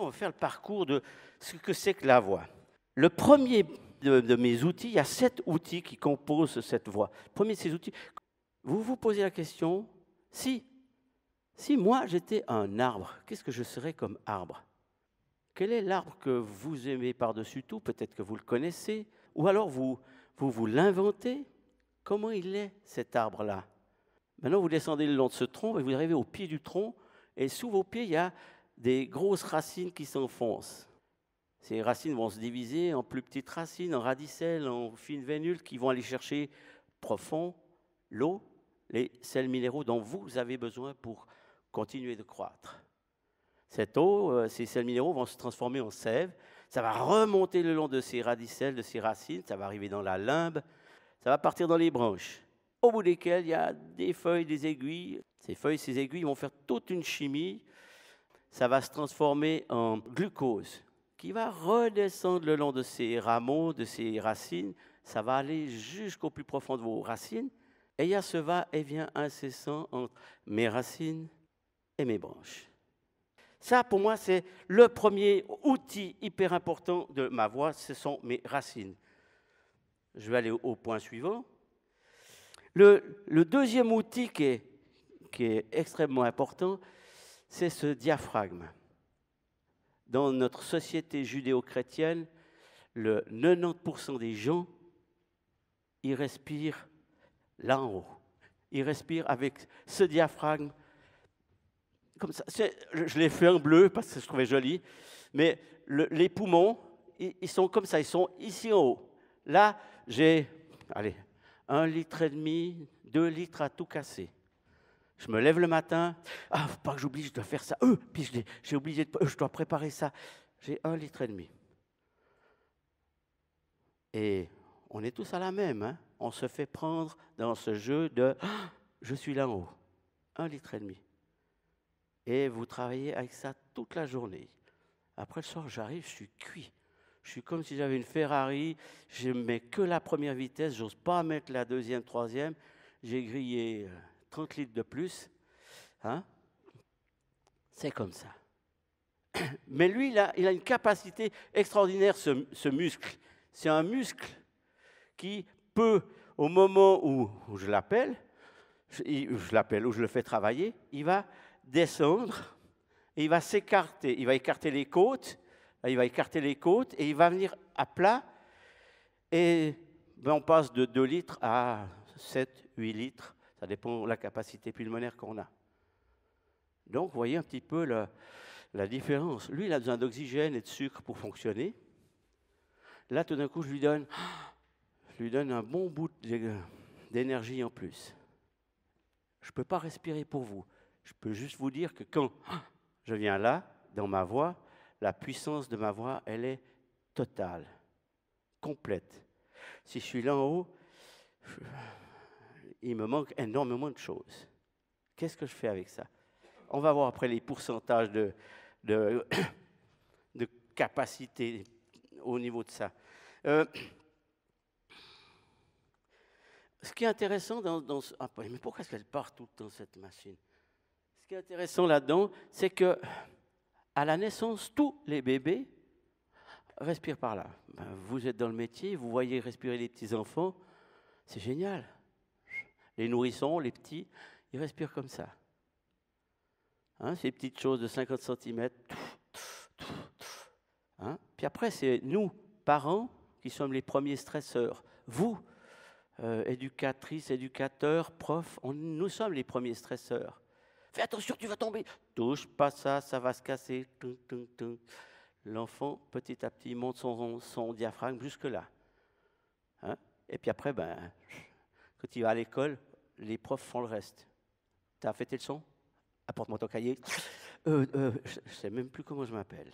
on va faire le parcours de ce que c'est que la voix. Le premier de, mes outils, il y a sept outils qui composent cette voix. premier de ces outils, vous vous posez la question, si, si moi j'étais un arbre, qu'est-ce que je serais comme arbre Quel est l'arbre que vous aimez par-dessus tout Peut-être que vous le connaissez, ou alors vous vous, vous l'inventez. Comment il est cet arbre-là Maintenant, vous descendez le long de ce tronc et vous arrivez au pied du tronc, et sous vos pieds, il y a des grosses racines qui s'enfoncent. Ces racines vont se diviser en plus petites racines, en radicelles, en fines vénules qui vont aller chercher profond l'eau, les sels minéraux dont vous avez besoin pour continuer de croître. Cette eau, euh, ces sels minéraux vont se transformer en sève. Ça va remonter le long de ces radicelles, de ces racines. Ça va arriver dans la limbe. Ça va partir dans les branches, au bout desquelles il y a des feuilles, des aiguilles. Ces feuilles, ces aiguilles vont faire toute une chimie ça va se transformer en glucose qui va redescendre le long de ces rameaux, de ces racines. Ça va aller jusqu'au plus profond de vos racines. Et il y a ce va-et-vient incessant entre mes racines et mes branches. Ça, pour moi, c'est le premier outil hyper important de ma voix, ce sont mes racines. Je vais aller au point suivant. Le, deuxième outil qui est extrêmement important, c'est ce diaphragme. Dans notre société judéo-chrétienne, le 90% des gens, ils respirent là en haut. Ils respirent avec ce diaphragme comme ça. Je l'ai fait en bleu parce que je trouvais joli, mais les poumons, ils, ils, sont comme ça, ils sont ici en haut. Là, j'ai, allez, un litre et demi, deux litres à tout casser. Je me lève le matin, ah, faut pas que j'oublie, je dois faire ça. Euh, puis j'ai oublié, euh, je dois préparer ça. J'ai un litre et demi. Et on est tous à la même. Hein. on se fait prendre dans ce jeu de ah, je suis là en haut. Un litre et demi. Et vous travaillez avec ça toute la journée. Après le soir, j'arrive, je suis cuit. Je suis comme si j'avais une Ferrari, je mets que la première vitesse, j'ose pas mettre la deuxième, troisième. J'ai grillé euh, 30 litres de plus. Hein, c'est comme ça. Mais lui, il a, une capacité extraordinaire, ce, muscle. C'est un muscle qui peut, au moment où, je l'appelle, je, l'appelle, où je le fais travailler, il va descendre, et il va s'écarter, il va écarter les côtes, il va écarter les côtes, et il va venir à plat, et ben, on passe de 2 litres à 7, 8 litres, ça dépend de la capacité pulmonaire qu'on a. Donc, vous voyez un petit peu la, différence. Lui, il a besoin d'oxygène et de sucre pour fonctionner. Là, tout d'un coup, je lui donne, je lui donne un bon bout d'énergie en plus. Je ne peux pas respirer pour vous. Je peux juste vous dire que quand je viens là, dans ma voix, la puissance de ma voix, elle est totale, complète. Si je suis là en haut, il me manque énormément de choses. Qu'est-ce que je fais avec ça On va voir après les pourcentages de, capacité au niveau de ça. Euh, ce qui est intéressant dans, ce... Ah, mais pourquoi est-ce qu'elle part tout le temps, cette machine Ce qui est intéressant là-dedans, c'est que à la naissance, tous les bébés respirent par là. Ben, vous êtes dans le métier, vous voyez respirer les petits-enfants, c'est génial. Les nourrissons, les petits, ils respirent comme ça. Hein, ces petites choses de 50 cm. Hein, puis après, c'est nous, parents, qui sommes les premiers stresseurs. Vous, euh, éducatrices, éducateurs, profs, nous sommes les premiers stresseurs. Fais attention, tu vas tomber. Touche pas ça, ça va se casser. L'enfant, petit à petit, monte son, diaphragme jusque-là. Hein, et puis après, ben, quand il va à l'école, les profs font le reste. T'as fait tes leçons Apporte-moi ton cahier. Euh, euh je ne sais même plus comment je m'appelle.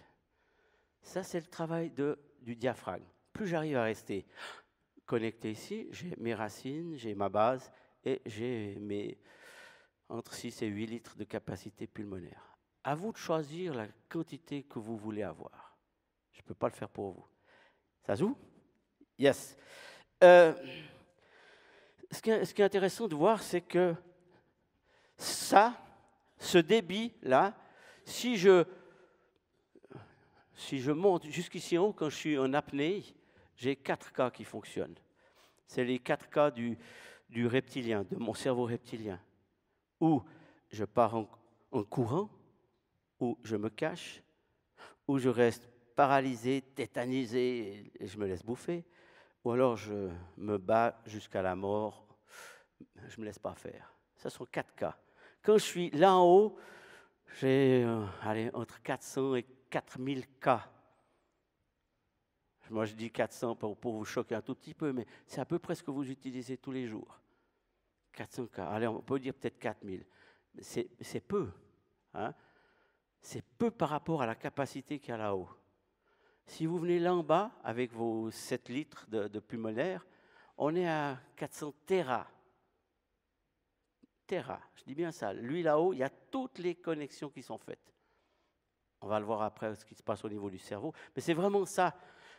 Ça, c'est le travail de, du diaphragme. Plus j'arrive à rester connecté ici, j'ai mes racines, j'ai ma base et j'ai mes entre 6 et 8 litres de capacité pulmonaire. À vous de choisir la quantité que vous voulez avoir. Je ne peux pas le faire pour vous. Ça joue Yes. Euh, ce qui est, intéressant de voir, c'est que ça, ce débit-là, si je, monte jusqu'ici en haut, quand je suis en apnée, j'ai quatre cas qui fonctionnent. C'est les quatre cas du, reptilien, de mon cerveau reptilien, où je pars en, en courant, où je me cache, où je reste paralysé, tétanisé, et je me laisse bouffer, ou alors je me bats jusqu'à la mort je ne me laisse pas faire. Ce sont quatre cas. Quand je suis là en haut, j'ai euh, entre 400 et 4000 cas. Moi, je dis 400 pour, pour vous choquer un tout petit peu, mais c'est à peu près ce que vous utilisez tous les jours. 400 cas. Allez, on peut dire peut-être 4000. C'est peu. Hein. C'est peu par rapport à la capacité qu'il y a là-haut. Si vous venez là en bas avec vos 7 litres de, de pulmonaire, on est à 400 terras. Terra. Je dis bien ça. Lui là-haut, il y a toutes les connexions qui sont faites. On va le voir après ce qui se passe au niveau du cerveau. Mais c'est vraiment ça.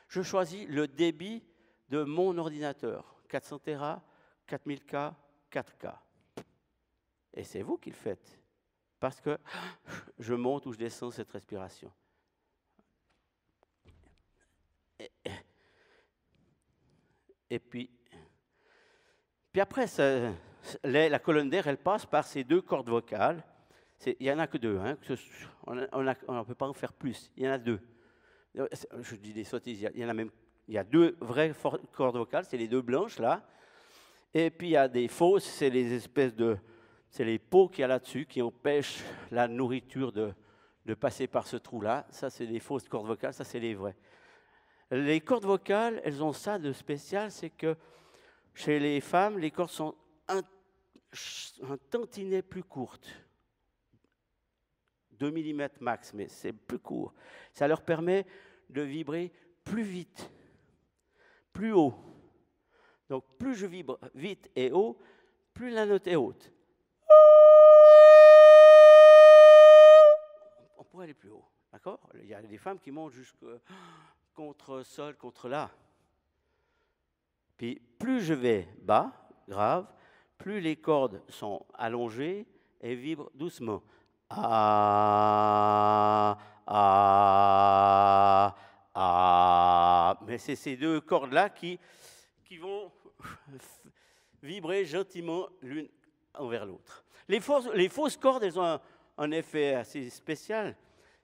Je choisis le débit de mon ordinateur. 400 Tera, 4000K, 4K. Et c'est vous qui le faites. Parce que je monte ou je descends cette respiration. et puis, puis après, ça, la colonne d'air, elle passe par ces deux cordes vocales. Il n'y en a que deux. Hein, on ne peut pas en faire plus. Il y en a deux. Euh, je dis des sottises. Il y, en a même, il deux vraies cordes vocales. C'est les deux blanches, là. Et puis, il y a des fausses. C'est les espèces de... C'est les peaux qu'il y a là-dessus qui empêchent la nourriture de, de passer par ce trou-là. Ça, c'est des fausses cordes vocales. Ça, c'est les vraies. Les cordes vocales, elles ont ça de spécial, c'est que chez les femmes, les cordes sont un tantinet plus courte, 2 mm max, mais c'est plus court. Ça leur permet de vibrer plus vite, plus haut. Donc plus je vibre vite et haut, plus la note est haute. On pourrait aller plus haut, d'accord Il y a des femmes qui montent jusqu'à contre sol, contre là. Puis plus je vais bas, grave, plus les cordes sont allongées et vibrent doucement. Ah, ah, ah. Mais c'est ces deux cordes-là qui, qui vont vibrer gentiment l'une envers l'autre. Les, fausses cordes, elles ont un, effet assez spécial.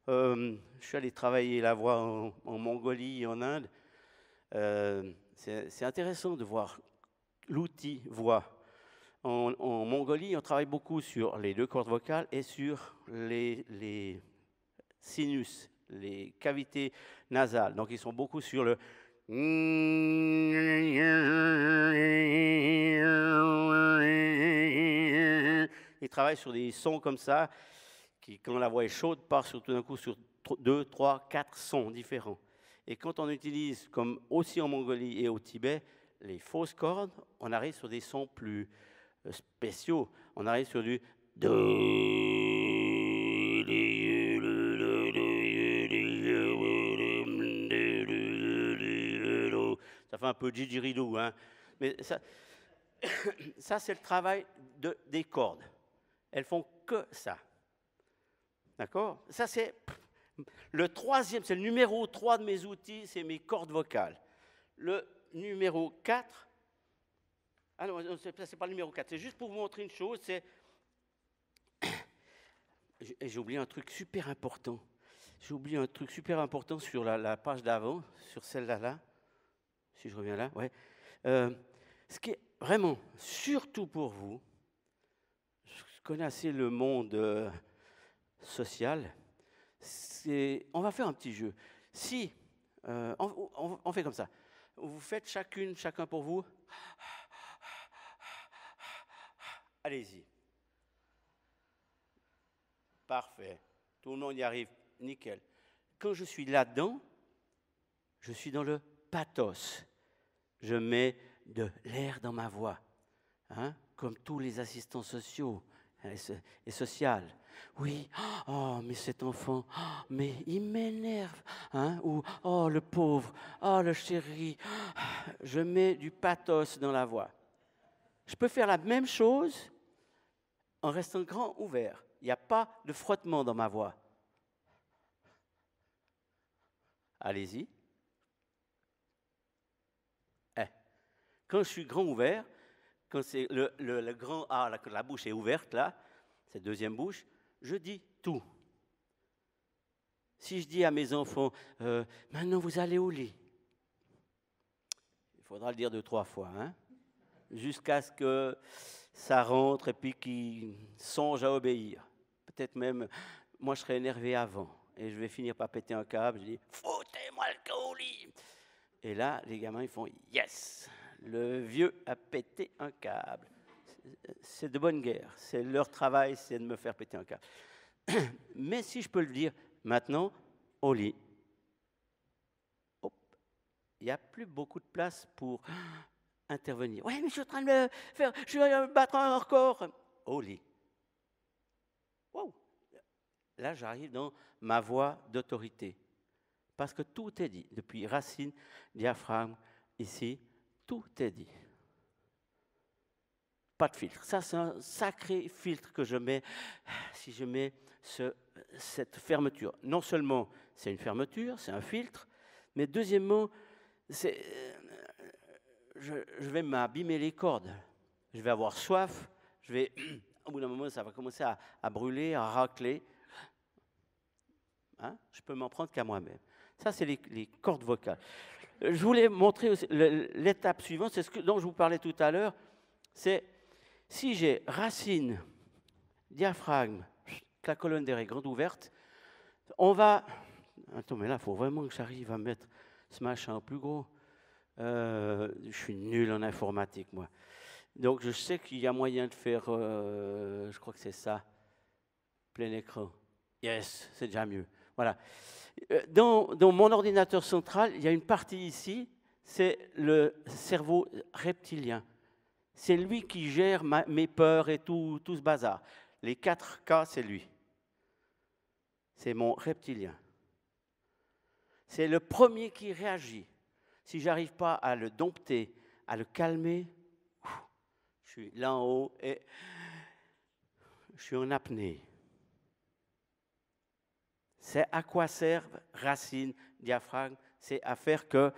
Euh, je suis allé travailler la voix en, Mongolie et en Inde. Euh, c'est intéressant de voir l'outil voix en, Mongolie, on travaille beaucoup sur les deux cordes vocales et sur les, sinus, les cavités nasales. Donc, ils sont beaucoup sur le ils travaillent sur des sons comme ça, qui, quand la voix est chaude, part sur, tout d'un coup sur deux, trois, quatre sons différents. Et quand on utilise, comme aussi en Mongolie et au Tibet, les fausses cordes, on arrive sur des sons plus, spéciaux. On arrive sur du ça fait un peu didgeridoo, Mais ça, ça c'est le travail des cordes. Elles font que ça. D'accord Ça, c'est le troisième, c'est le numéro 3 de mes outils, c'est mes cordes vocales. Le numéro 4, ah non, ce n'est pas le numéro 4. C'est juste pour vous montrer une chose. C'est... J'ai oublié un truc super important. J'ai oublié un truc super important sur la, page d'avant, sur celle-là. Là. Si je reviens là, ouais. Euh, ce qui est vraiment, surtout pour vous, je connais assez le monde euh, social. C'est, on va faire un petit jeu. Si, euh, on, on fait comme ça. Vous faites chacune, chacun pour vous, Allez-y. Parfait. Tout le monde y arrive. Nickel. Quand je suis là-dedans, je suis dans le pathos. Je mets de l'air dans ma voix, hein, comme tous les assistants sociaux hein, et sociales. Oui, oh, mais cet enfant, oh, mais il m'énerve. Hein, ou, oh, le pauvre, oh, le chéri. Je mets du pathos dans la voix. Je peux faire la même chose en restant grand ouvert. Il n'y a pas de frottement dans ma voix. Allez-y. Eh, quand je suis grand ouvert, quand c'est le, grand A, la, bouche est ouverte, là, cette deuxième bouche, je dis tout. Si je dis à mes enfants, euh, maintenant vous allez au lit, il faudra le dire deux, trois fois, hein jusqu'à ce que ça rentre et puis qu'ils songe à obéir. Peut-être même, moi je serais énervé avant et je vais finir par péter un câble. Je dis, foutez-moi le lit. Et là, les gamins, ils font, yes Le vieux a pété un câble. C'est de bonne guerre. C'est leur travail, c'est de me faire péter un câble. Mais si je peux le dire, maintenant, au lit, il n'y a plus beaucoup de place pour intervenir. Ouais, mais je suis en train de faire, je vais battre un record. Au oh, lit. Wow. Là, j'arrive dans ma voie d'autorité. Parce que tout est dit, depuis racine, diaphragme, ici, tout est dit. Pas de filtre. Ça, c'est un sacré filtre que je mets si je mets ce, cette fermeture. Non seulement c'est une fermeture, c'est un filtre, mais deuxièmement, c'est euh, je, vais m'abîmer les cordes. Je vais avoir soif, je vais, au bout d'un moment, ça va commencer à, brûler, à racler. Je hein? je peux m'en prendre qu'à moi-même. Ça, c'est les, cordes vocales. Je voulais montrer l'étape suivante, c'est ce dont je vous parlais tout à l'heure. C'est si j'ai racine, diaphragme, la colonne d'air est grande ouverte, on va. Attends, mais là, il faut vraiment que j'arrive à mettre ce machin plus gros. Euh, je suis nul en informatique, moi. Donc je sais qu'il y a moyen de faire, euh, je crois que c'est ça, plein écran. Yes, c'est déjà mieux. Voilà. Euh, dans, mon ordinateur central, il y a une partie ici, c'est le cerveau reptilien. C'est lui qui gère mes peurs et tout, ce bazar. Les quatre cas, c'est lui. C'est mon reptilien. C'est le premier qui réagit si je n'arrive pas à le dompter, à le calmer, je suis là en haut et je suis en apnée. C'est à quoi servent racines, diaphragme C'est à faire que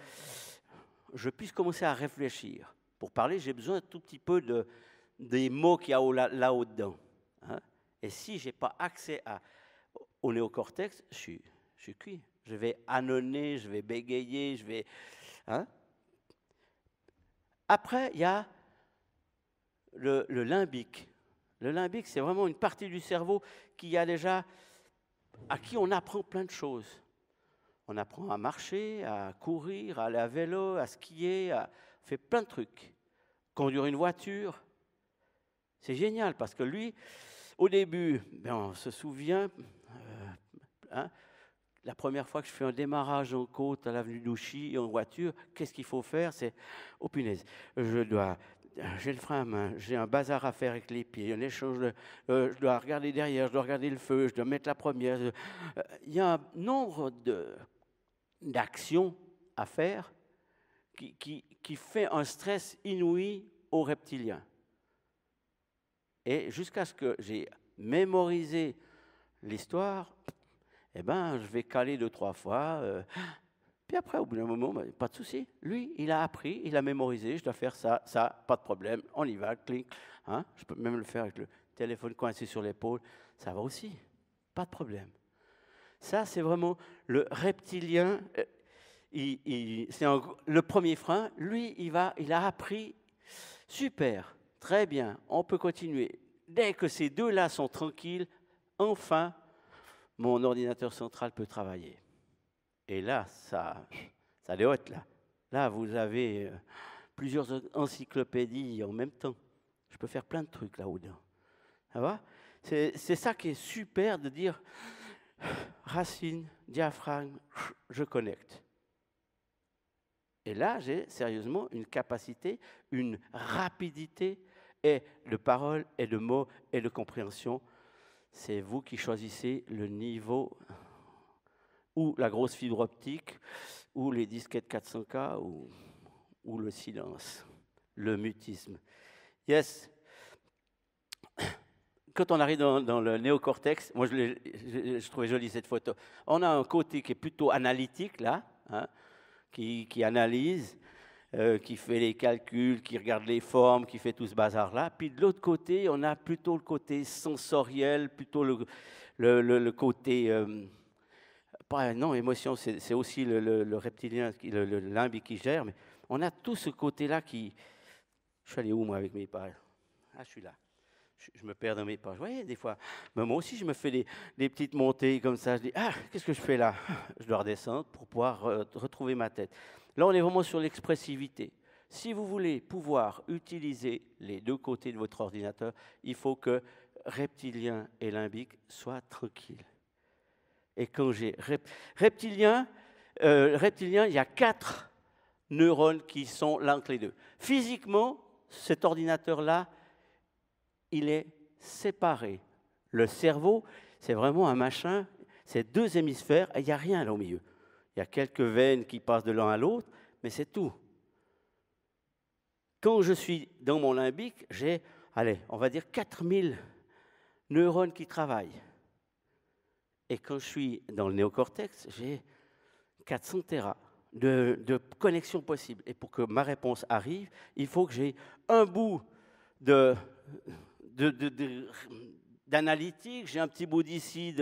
je puisse commencer à réfléchir. Pour parler, j'ai besoin un tout petit peu de, des mots qu'il y a là-haut dedans. Hein. et si je n'ai pas accès à, au néocortex, je suis, je suis cuit. Je vais annonner, je vais bégayer, je vais Hein. Après, il y a le, le limbique. Le limbique, c'est vraiment une partie du cerveau qui a déjà, à qui on apprend plein de choses. On apprend à marcher, à courir, à aller à vélo, à skier, à faire plein de trucs. Conduire une voiture. C'est génial parce que lui, au début, ben on se souvient, euh, hein, la première fois que je fais un démarrage en côte à l'avenue d'Ouchy en voiture, qu'est-ce qu'il faut faire C'est, oh punaise, je dois j'ai le frein à main, j'ai un bazar à faire avec les pieds, un échange, euh, je dois regarder derrière, je dois regarder le feu, je dois mettre la première. Euh, il y a un nombre d'actions à faire qui, qui, fait un stress inouï aux reptiliens. Et jusqu'à ce que j'ai mémorisé l'histoire, eh ben, je vais caler deux, trois fois. Euh, puis après, au bout d'un moment, ben, pas de souci. Lui, il a appris, il a mémorisé, je dois faire ça, ça, pas de problème, on y va, clic. Hein. je peux même le faire avec le téléphone coincé sur l'épaule, ça va aussi, pas de problème. Ça, c'est vraiment le reptilien, euh, c'est le premier frein. Lui, il, va, il a appris, super, très bien, on peut continuer. Dès que ces deux-là sont tranquilles, enfin, mon ordinateur central peut travailler. Et là, ça, ça les haute, là. Là, vous avez euh, plusieurs encyclopédies en même temps. Je peux faire plein de trucs là haut Ça va c'est, ça qui est super de dire racine, diaphragme, je connecte. Et là, j'ai sérieusement une capacité, une rapidité et le parole et le mot, et de compréhension c'est vous qui choisissez le niveau ou la grosse fibre optique, ou les disquettes 400K, ou, le silence, le mutisme. Yes. Quand on arrive dans, le néocortex, moi je, trouvais jolie cette photo, on a un côté qui est plutôt analytique là, hein, qui, analyse, euh, qui fait les calculs, qui regarde les formes, qui fait tout ce bazar-là. Puis de l'autre côté, on a plutôt le côté sensoriel, plutôt le, côté... Euh, non, émotion, c'est aussi le, reptilien, le, limbique qui gère, mais on a tout ce côté-là qui... Je suis allé où, moi, avec mes pages Ah, je suis là je me perds dans mes pages. Vous des fois, mais moi aussi, je me fais des, petites montées comme ça. Je dis, ah, qu'est-ce que je fais là Je dois redescendre pour pouvoir euh, retrouver ma tête. Là, on est vraiment sur l'expressivité. Si vous voulez pouvoir utiliser les deux côtés de votre ordinateur, il faut que reptilien et limbique soient tranquilles. Et quand j'ai reptilien, euh, reptilien, il y a quatre neurones qui sont l'un entre les deux. Physiquement, cet ordinateur-là, il est séparé. Le cerveau, c'est vraiment un machin, c'est deux hémisphères, et il n'y a rien là au milieu. Il y a quelques veines qui passent de l'un à l'autre, mais c'est tout. Quand je suis dans mon limbique, j'ai, allez, on va dire 4000 neurones qui travaillent. Et quand je suis dans le néocortex, j'ai 400 terras de, connexions possibles. Et pour que ma réponse arrive, il faut que j'ai un bout de, d'analytique, j'ai un petit bout d'ici.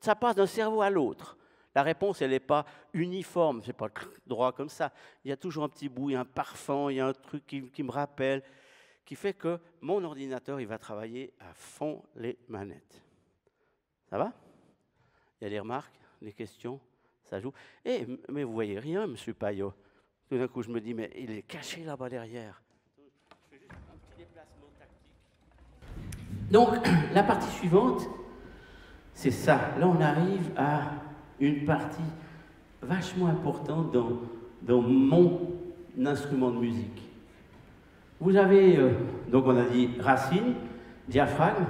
ça passe d'un cerveau à l'autre. La réponse, elle n'est pas uniforme, c'est pas droit comme ça. Il y a toujours un petit bout, il y a un parfum, il y a un truc qui, me rappelle, qui fait que mon ordinateur, il va travailler à fond les manettes. Ça va Il y a des remarques, des questions, ça joue. Eh, mais vous voyez rien, monsieur Payot. Tout d'un coup, je me dis, mais il est caché là-bas derrière. Donc, la partie suivante, c'est ça. Là, on arrive à une partie vachement importante dans, mon instrument de musique. Vous avez, euh, donc on a dit racine, diaphragme,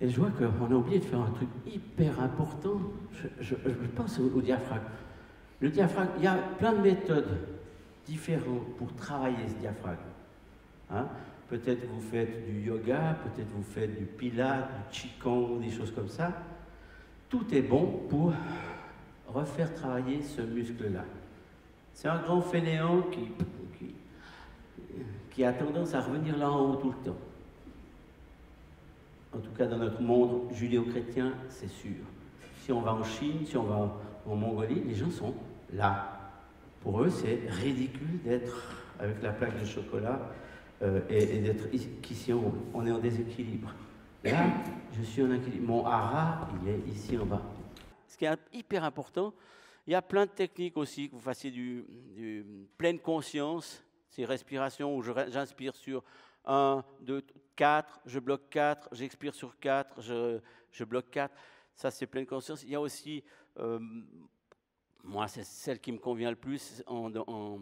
et je vois qu'on a oublié de faire un truc hyper important. Je, pense au, diaphragme. Le diaphragme, il y a plein de méthodes différentes pour travailler ce diaphragme. Hein. peut-être vous faites du yoga, peut-être vous faites du pilates, du qigong, des choses comme ça tout est bon pour refaire travailler ce muscle-là. C'est un grand fainéant qui, qui, a tendance à revenir là en haut tout le temps. En tout cas, dans notre monde judéo-chrétien, c'est sûr. Si on va en Chine, si on va en Mongolie, les gens sont là. Pour eux, c'est ridicule d'être avec la plaque de chocolat euh, et, et d'être ici en haut. On est en déséquilibre. Là, je suis en inquiétude. Mon hara, il est ici en bas. Ce qui est hyper important, il y a plein de techniques aussi, que vous fassiez du, pleine conscience, ces respirations où j'inspire sur 1, 2, 4, je bloque 4, j'expire sur 4, je, bloque 4. Ça, c'est pleine conscience. Il y a aussi, euh, moi, c'est celle qui me convient le plus en, en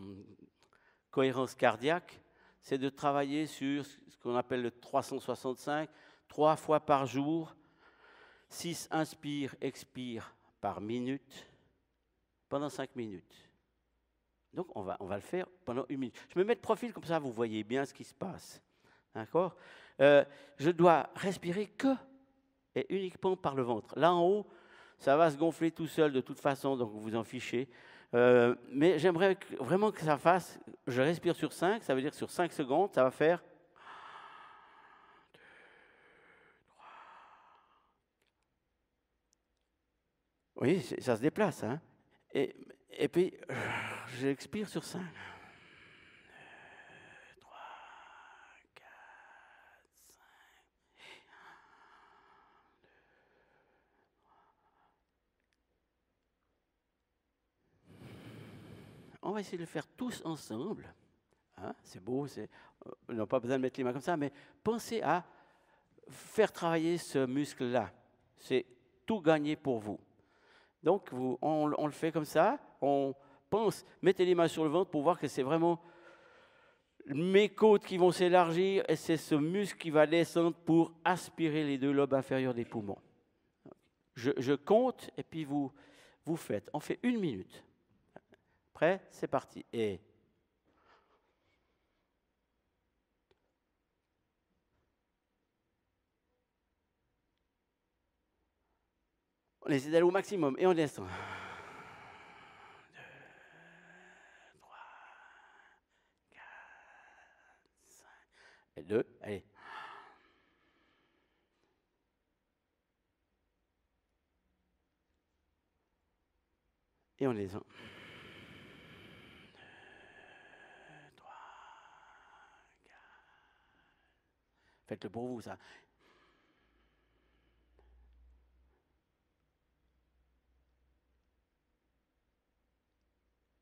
cohérence cardiaque, c'est de travailler sur ce qu'on appelle le 365, trois fois par jour, six inspire-expire par minute, pendant cinq minutes. Donc on va, on va le faire pendant une minute. Je me mets de profil comme ça, vous voyez bien ce qui se passe. D'accord euh, Je dois respirer que et uniquement par le ventre. Là en haut, ça va se gonfler tout seul de toute façon, donc vous vous en fichez. Euh, mais j'aimerais vraiment que ça fasse, je respire sur 5, ça veut dire que sur 5 secondes, ça va faire Oui, ça se déplace. Hein et, et puis, j'expire sur 5. 2, 3, 4, 5. 1, 2, 3. On va essayer de le faire tous ensemble. Hein c'est beau, c'est... on n'a pas besoin de mettre les mains comme ça, mais pensez à faire travailler ce muscle-là. C'est tout gagné pour vous. Donc, on, le fait comme ça, on pense, mettez les mains sur le ventre pour voir que c'est vraiment mes côtes qui vont s'élargir et c'est ce muscle qui va descendre pour aspirer les deux lobes inférieurs des poumons. Je, compte et puis vous, vous faites. On fait une minute. Prêt C'est parti. On essaie d'aller au maximum et on descend. Et deux, allez. Et on descend. Faites-le pour vous, ça.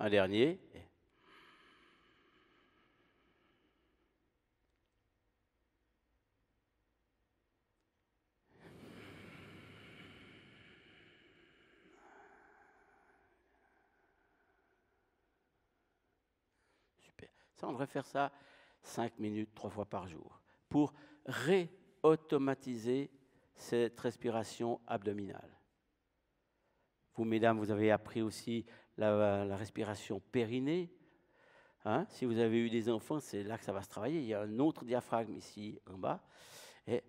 un dernier. Super. Ça, on devrait faire ça 5 minutes, trois fois par jour, pour réautomatiser cette respiration abdominale. Vous, mesdames, vous avez appris aussi la, respiration périnée. Hein, si vous avez eu des enfants, c'est là que ça va se travailler. Il y a un autre diaphragme ici en bas. Et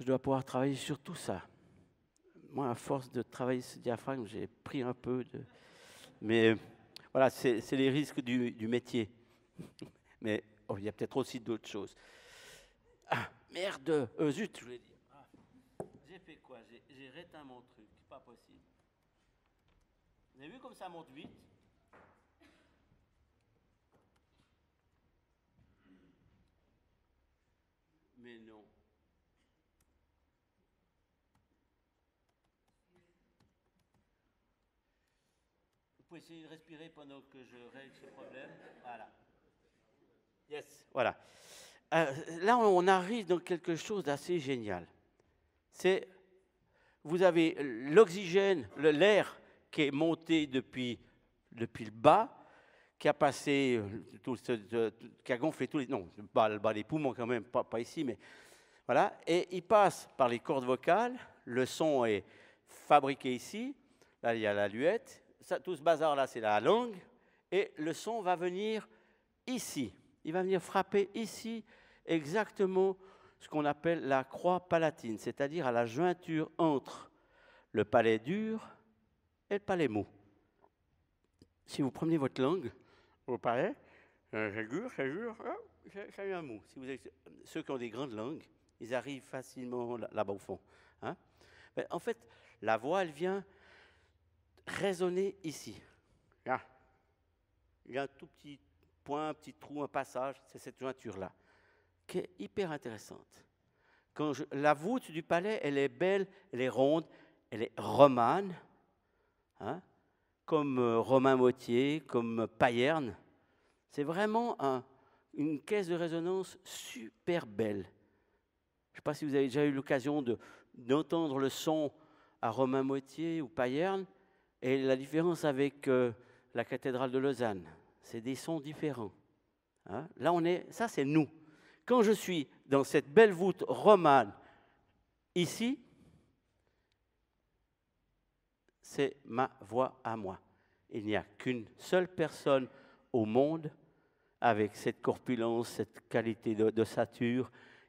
je dois pouvoir travailler sur tout ça. Moi, à force de travailler ce diaphragme, j'ai pris un peu de... Mais voilà, c'est les risques du, métier. Mais oh, il y a peut-être aussi d'autres choses. Ah, merde euh, Zut, je ah, j'ai fait quoi J'ai réteint mon truc. Pas possible. Vous avez vu comme ça monte vite Mais non. Vous pouvez essayer de respirer pendant que je règle ce problème. Voilà. Yes, voilà. Euh, là, on arrive dans quelque chose d'assez génial. C'est, vous avez l'oxygène, l'air qui est monté depuis, depuis le bas, qui a passé, euh, tout qui a gonflé tous les. Non, pas bas poumons quand même, pas, pas ici, mais. Voilà, et il passe par les cordes vocales, le son est fabriqué ici, là il y a la luette, ça, tout ce bazar-là c'est la langue, et le son va venir ici, il va venir frapper ici exactement ce qu'on appelle la croix palatine, c'est-à-dire à la jointure entre le palais dur et pas les mots. Si vous prenez votre langue au palais, c'est euh, hein. dur, un mot. Si vous ceux qui ont des grandes langues, ils arrivent facilement là-bas au fond. Hein. Ben, en fait, la voix, elle vient résonner ici. Là. Ah. Il y a un tout petit point, un petit trou, un passage, c'est cette jointure-là, qui est hyper intéressante. Quand la voûte du palais, elle est belle, elle est ronde, elle est romane, Hein, comme euh, Romain Motier, comme euh, Payerne. C'est vraiment une caisse de résonance super belle. Je ne sais pas si vous avez déjà eu l'occasion d'entendre le son à Romain Motier ou Payerne, et la différence avec euh, la cathédrale de Lausanne. C'est des sons différents. Hein. Là, on est, ça c'est nous. Quand je suis dans cette belle voûte romane, ici, c'est ma voix à moi. Il n'y a qu'une seule personne au monde avec cette corpulence, cette qualité de, Il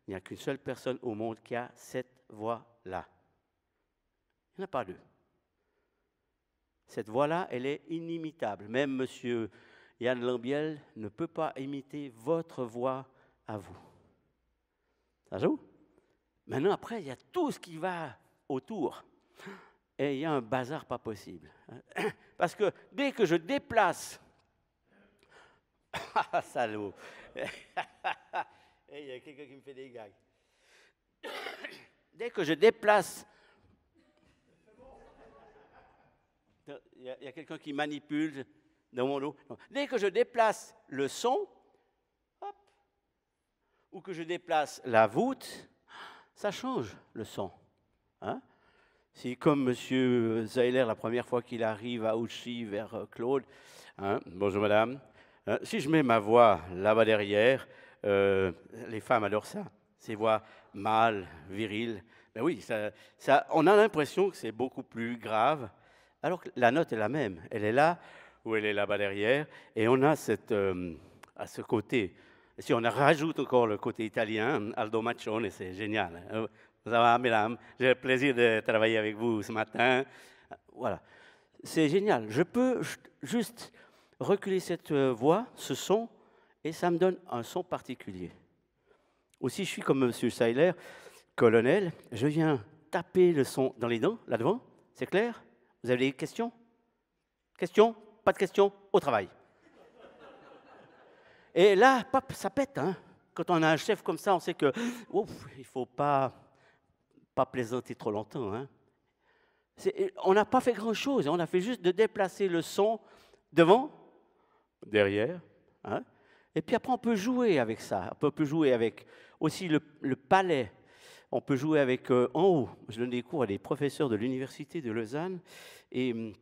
n'y a qu'une seule personne au monde qui a cette voix-là. Il n'y en a pas deux. Cette voix-là, elle est inimitable. Même M. Yann Lambiel ne peut pas imiter votre voix à vous. Ça joue Maintenant, après, il y a tout ce qui va autour et il y a un bazar pas possible. Hein. Parce que dès que je déplace. Ah, salaud Il y a quelqu'un qui me fait des gags. Dès que je déplace. Il y a, quelqu'un qui manipule dans mon dos. Dès que je déplace le son, ou que je déplace la voûte, ça change le son. Hein c'est comme M. Zeiler, la première fois qu'il arrive à Ouchy vers euh, Claude, hein, bonjour madame, hein, si je mets ma voix là-bas derrière, euh, les femmes adorent ça, ces voix mâles, viriles. Ben oui, ça, ça, on a l'impression que c'est beaucoup plus grave, alors que la note est la même. Elle est là ou elle est là-bas derrière, et on a cette, euh, à ce côté. Si on rajoute encore le côté italien, Aldo Maccione, c'est génial. Hein. Ça va, mesdames J'ai le plaisir de travailler avec vous ce matin. Voilà. C'est génial. Je peux juste reculer cette euh, voix, ce son, et ça me donne un son particulier. Aussi, je suis comme M. Seiler, colonel, je viens taper le son dans les dents, là-devant, c'est clair Vous avez des questions Questions Pas de questions Au travail. Et là, pape, ça pète. Hein. Quand on a un chef comme ça, on sait que ouf, il faut pas pas plaisanter trop longtemps. Hein. On n'a pas fait grand-chose, on a fait juste de déplacer le son devant, derrière. Hein. Et puis après, on peut jouer avec ça. On peut jouer avec aussi le, palais. On peut jouer avec euh, en haut. Je donne des cours à des professeurs de l'université de Lausanne. Et hum,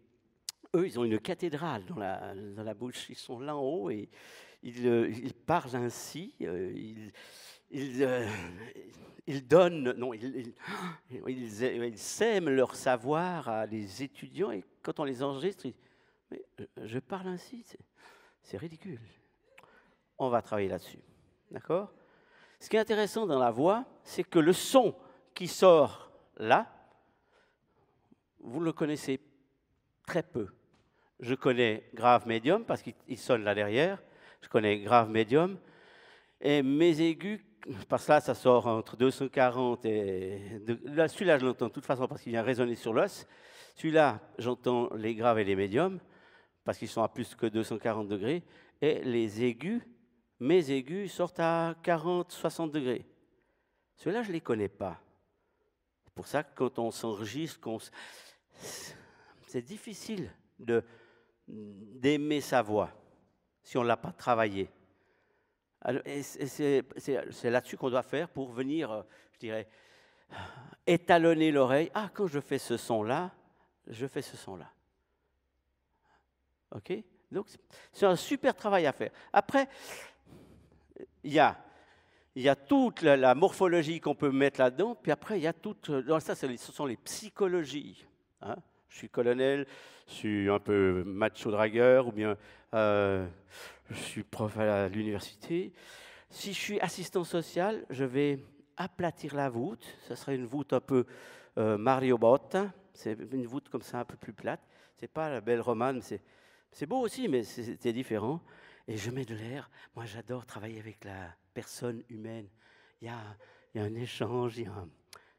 eux, ils ont une cathédrale dans la, dans la, bouche. Ils sont là en haut et ils, euh, parlent ainsi. Euh, ils, ils donnent, non, ils, sèment leur savoir à des étudiants et quand on les enregistre, ils, mais euh, je parle ainsi, c'est ridicule. On va travailler là-dessus. D'accord Ce qui est intéressant dans la voix, c'est que le son qui sort là, vous le connaissez très peu. Je connais grave médium parce qu'il sonne là derrière. Je connais grave médium. Et mes aigus parce que là, ça sort entre 240 et... celui-là, je l'entends de toute façon parce qu'il vient résonner sur l'os. Celui-là, j'entends les graves et les médiums, parce qu'ils sont à plus que 240 degrés. Et les aigus, mes aigus, sortent à 40, 60 degrés. Ceux-là, je ne les connais pas. C'est pour ça que quand on s'enregistre, c'est difficile d'aimer sa voix si on ne l'a pas travaillée. C'est là-dessus qu'on doit faire pour venir, euh, je dirais, étalonner l'oreille. Ah, quand je fais ce son-là, je fais ce son-là. OK Donc, c'est un super travail à faire. Après, il y a, il y a toute la, morphologie qu'on peut mettre là-dedans, puis après, il y a toute. ça, ce sont les psychologies. Hein. je suis colonel, je suis un peu macho dragueur, ou bien euh, je suis prof à l'université. Si je suis assistant social, je vais aplatir la voûte. Ce serait une voûte un peu euh, Mario Botta. C'est une voûte comme ça, un peu plus plate. C'est pas la belle romane, c'est beau aussi, mais c'était différent. Et je mets de l'air. Moi, j'adore travailler avec la personne humaine. Il y a, il y a un échange, il y a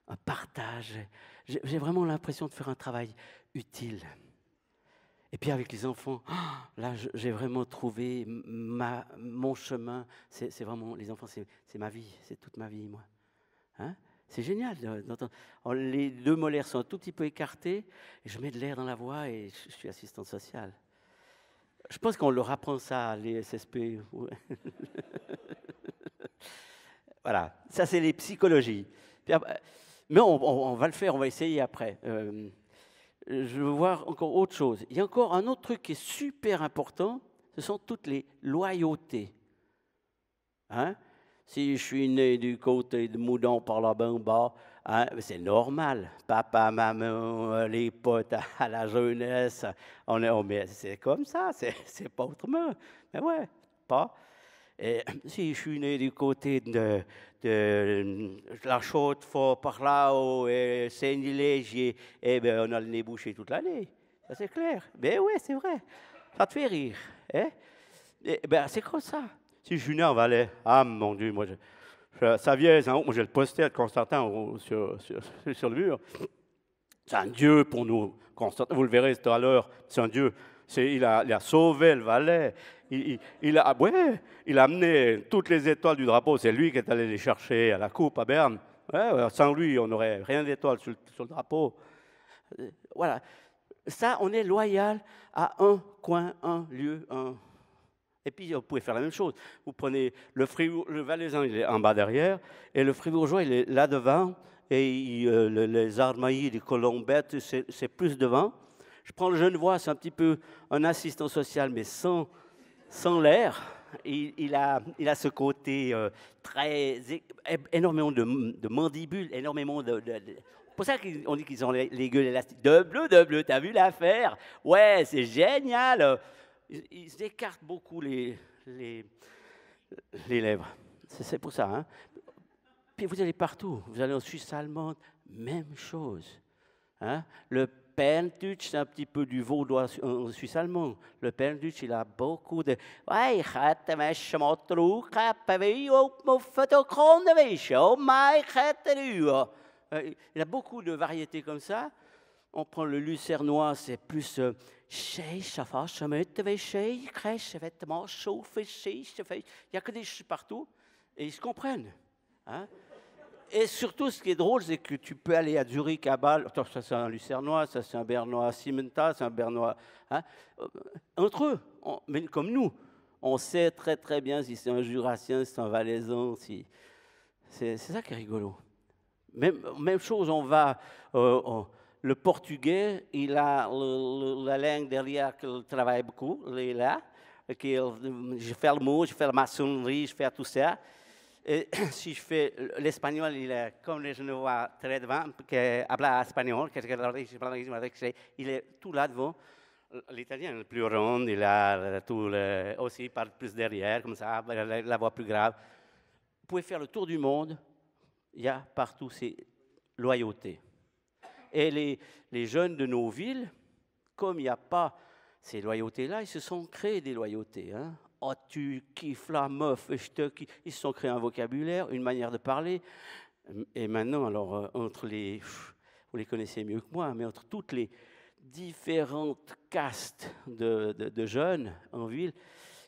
un partage. J'ai vraiment l'impression de faire un travail utile. Et puis avec les enfants, là j'ai vraiment trouvé ma, mon chemin. C'est vraiment, les enfants, c'est ma vie, c'est toute ma vie, moi. Hein? c'est génial d'entendre. Oh, les deux molaires sont un tout petit peu écartés, je mets de l'air dans la voix et je, suis assistante sociale. Je pense qu'on leur apprend ça, les SSP. voilà, ça c'est les psychologies. mais on, va le faire, on va essayer après. Euh, je veux voir encore autre chose. Il y a encore un autre truc qui est super important, ce sont toutes les loyautés. Hein? Si je suis né du côté de Moudon par la bas hein, c'est normal. Papa, maman, euh, les potes à la jeunesse, on est, oh, c'est comme ça, c'est, c'est pas autrement. Mais ouais, pas. Eh, si je suis né du côté de, la chaude par là, haut et c'est eh bien, on a le nez bouché toute l'année. Ça, c'est clair. Mais ben oui, c'est vrai. Ça te fait rire. Hein? Eh ben, c'est comme ça. Si je suis né en Valais, ah mon Dieu, moi, je, ça vient, hein? moi, j'ai le poster de Constantin sur, sur, sur le mur. C'est un dieu pour nous, Constantin. Vous le verrez tout à l'heure, c'est un dieu. Il a, il a sauvé le Valais il, a, ouais, il a amené toutes les étoiles du drapeau. C'est lui qui est allé les chercher à la coupe à Berne. sans lui, on n'aurait rien d'étoile sur, le drapeau. Euh, voilà. Ça, on est loyal à un coin, un lieu, un. Et puis, vous pouvez faire la même chose. Vous prenez le, Fribourg, le Valaisan, il est en bas derrière, et le Fribourgeois, il est là devant, et euh, les Armailles, les Colombettes, c'est plus devant. Je prends le Genevois, c'est un petit peu un assistant social, mais sans sans l'air. Il, a, il, a, ce côté euh, très énormément de, mandibules, énormément de, de, pour ça qu'on dit qu'ils ont les, gueules élastiques. De bleu, de bleu, t'as vu l'affaire Ouais, c'est génial ils, écartent beaucoup les, les, lèvres. C'est pour ça. Hein. Puis vous allez partout. Vous allez en Suisse allemande, même chose. Hein le Pentutsch, c'est un petit peu du vaudois euh, suisse allemand. Le Pentutsch, il a beaucoup de. Il ich oh oh. euh, Il a beaucoup de variétés comme ça. On prend le lucernois, c'est plus. Euh, il y a que des partout. Et ils se comprennent. Hein? Et surtout, ce qui est drôle, c'est que tu peux aller à Zurich, à Bâle. ça c'est un Lucernois, ça c'est un Bernois Cimenta, c'est un Bernois. Hein, euh, entre eux, mais comme nous, on sait très très bien si c'est un Jurassien, si c'est un Valaisan. Si... C'est, ça qui est rigolo. Même, même chose, on va. Euh, le portugais, il a la langue derrière qu'il travaille beaucoup, il est là. je fais le mot, je fais la maçonnerie, je fais tout ça. Et si je fais l'espagnol, il est comme les Genevois très devant, qui parle espagnol, il est tout là devant. L'italien est le plus rond, il a tout le, aussi parle plus derrière, comme ça, la, voix plus grave. Vous pouvez faire le tour du monde, il y a partout ces loyautés. Et les, jeunes de nos villes, comme il n'y a pas ces loyautés-là, ils se sont créés des loyautés. Hein oh, tu kiffes la meuf, je te Ils se sont créés un vocabulaire, une manière de parler. Et maintenant, alors, euh, entre les. Vous les connaissez mieux que moi, mais entre toutes les différentes castes de, de, de jeunes en ville,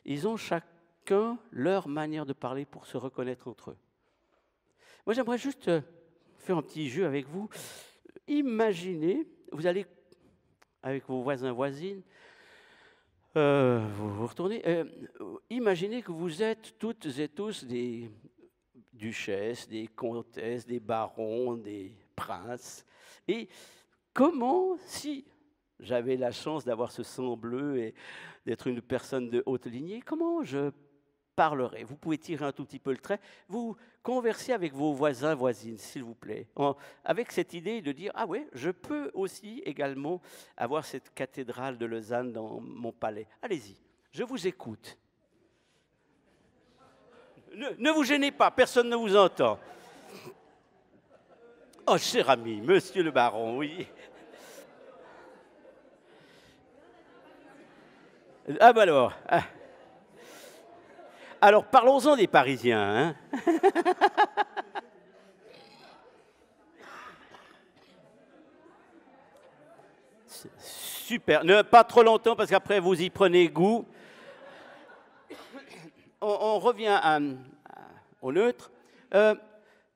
ils ont chacun leur manière de parler pour se reconnaître entre eux. Moi, j'aimerais juste euh, faire un petit jeu avec vous. Imaginez, vous allez avec vos voisins, voisines, euh, vous vous retournez. Euh, imaginez que vous êtes toutes et tous des duchesses, des comtesses, des barons, des princes. Et comment, si j'avais la chance d'avoir ce sang bleu et d'être une personne de haute lignée, comment je parlerez. Vous pouvez tirer un tout petit peu le trait. Vous conversez avec vos voisins, voisines, s'il vous plaît, avec cette idée de dire, ah ouais, je peux aussi également avoir cette cathédrale de Lausanne dans mon palais. Allez-y, je vous écoute. Ne, vous gênez pas, personne ne vous entend. Oh, cher ami, monsieur le baron, oui. Ah, bah alors. Ah. Alors parlons-en des Parisiens. Hein. Super. Ne pas trop longtemps parce qu'après vous y prenez goût. On, revient au neutre. Euh,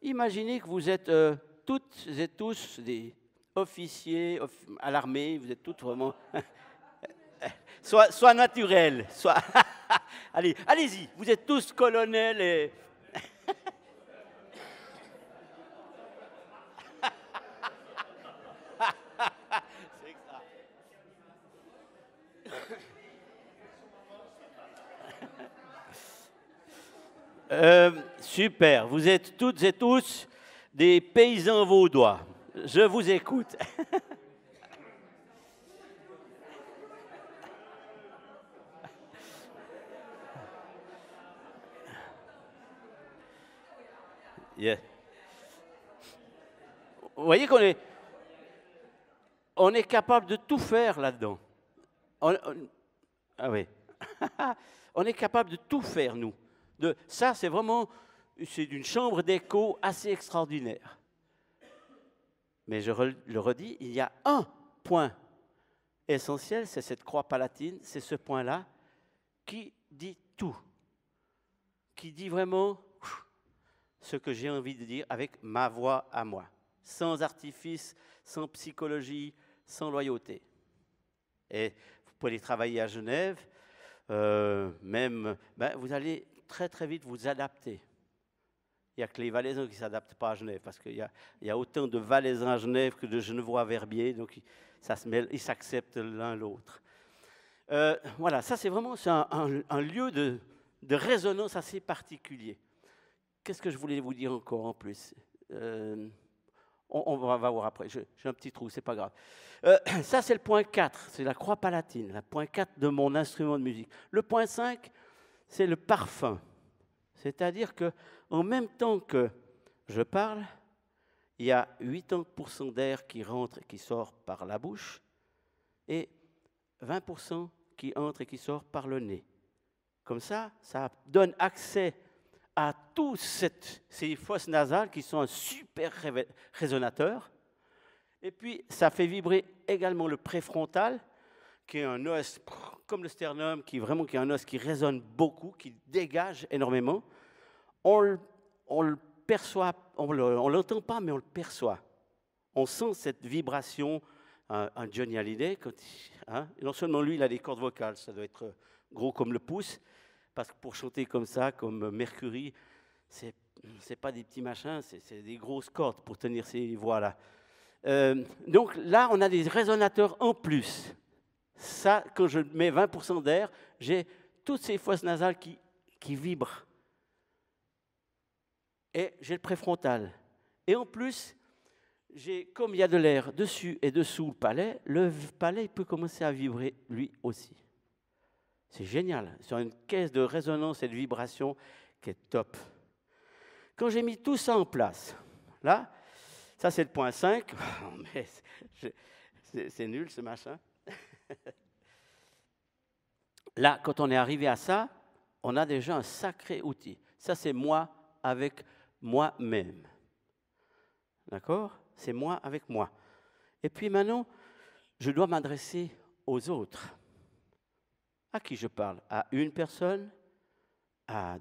imaginez que vous êtes euh, toutes et tous des officiers à l'armée, vous êtes toutes vraiment Soit naturel. soit Allez, allez-y, vous êtes tous colonels et... Euh, super, vous êtes toutes et tous des paysans vaudois. Je vous écoute. Vous voyez qu'on est, on est capable de tout faire là-dedans. On, ah oui. on est capable de tout faire, nous. De, ça, c'est vraiment c'est une chambre d'écho assez extraordinaire. Mais je le redis, il y a un point essentiel, c'est cette croix palatine, c'est ce point-là qui dit tout, qui dit vraiment ce que j'ai envie de dire avec ma voix à moi, sans artifice, sans psychologie, sans loyauté. Et vous pouvez travailler à Genève, euh, même, ben, vous allez très très vite vous adapter. Il n'y a que les Valaisans qui ne s'adaptent pas à Genève, parce qu'il y, a autant de Valaisans à Genève que de Genevois à Verbier, donc ils s'acceptent l'un l'autre. Euh, voilà, ça c'est vraiment un, lieu de résonance assez particulier. Qu'est-ce que je voulais vous dire encore en plus euh, on, va voir après. J'ai un petit trou, c'est pas grave. Euh, ça, c'est le point 4, c'est la croix palatine, la point 4 de mon instrument de musique. Le point 5, c'est le parfum. C'est-à-dire que en même temps que je parle, il y a 80% d'air qui rentre et qui sort par la bouche et 20% qui entre et qui sort par le nez. Comme ça, ça donne accès à tous ces fosses nasales qui sont un super résonateur. Et puis, ça fait vibrer également le préfrontal, qui est un os comme le sternum, qui est vraiment qui un os qui résonne beaucoup, qui dégage énormément. On, le, perçoit, on ne l'entend pas, mais on le perçoit. On sent cette vibration. Un, Johnny Hallyday, quand, hein. non seulement lui, il a des cordes vocales, ça doit être gros comme le pouce, parce que pour chanter comme ça, comme Mercury, c'est n'est pas des petits machins, c'est des grosses cordes pour tenir ces voix là euh, donc là, on a des résonateurs en plus. Ça, quand je mets 20% d'air, j'ai toutes ces fosses nasales qui, qui vibrent. Et j'ai le préfrontal. Et en plus, j'ai, comme il y a de l'air dessus et dessous le palais, le palais peut commencer à vibrer lui aussi. C'est génial. Sur une caisse de résonance et de vibration qui est top. Quand j'ai mis tout ça en place, là, ça c'est le point 5. c'est nul ce machin. Là, quand on est arrivé à ça, on a déjà un sacré outil. Ça, c'est moi avec moi-même. D'accord C'est moi avec moi. Et puis maintenant, je dois m'adresser aux autres. À qui je parle À une personne À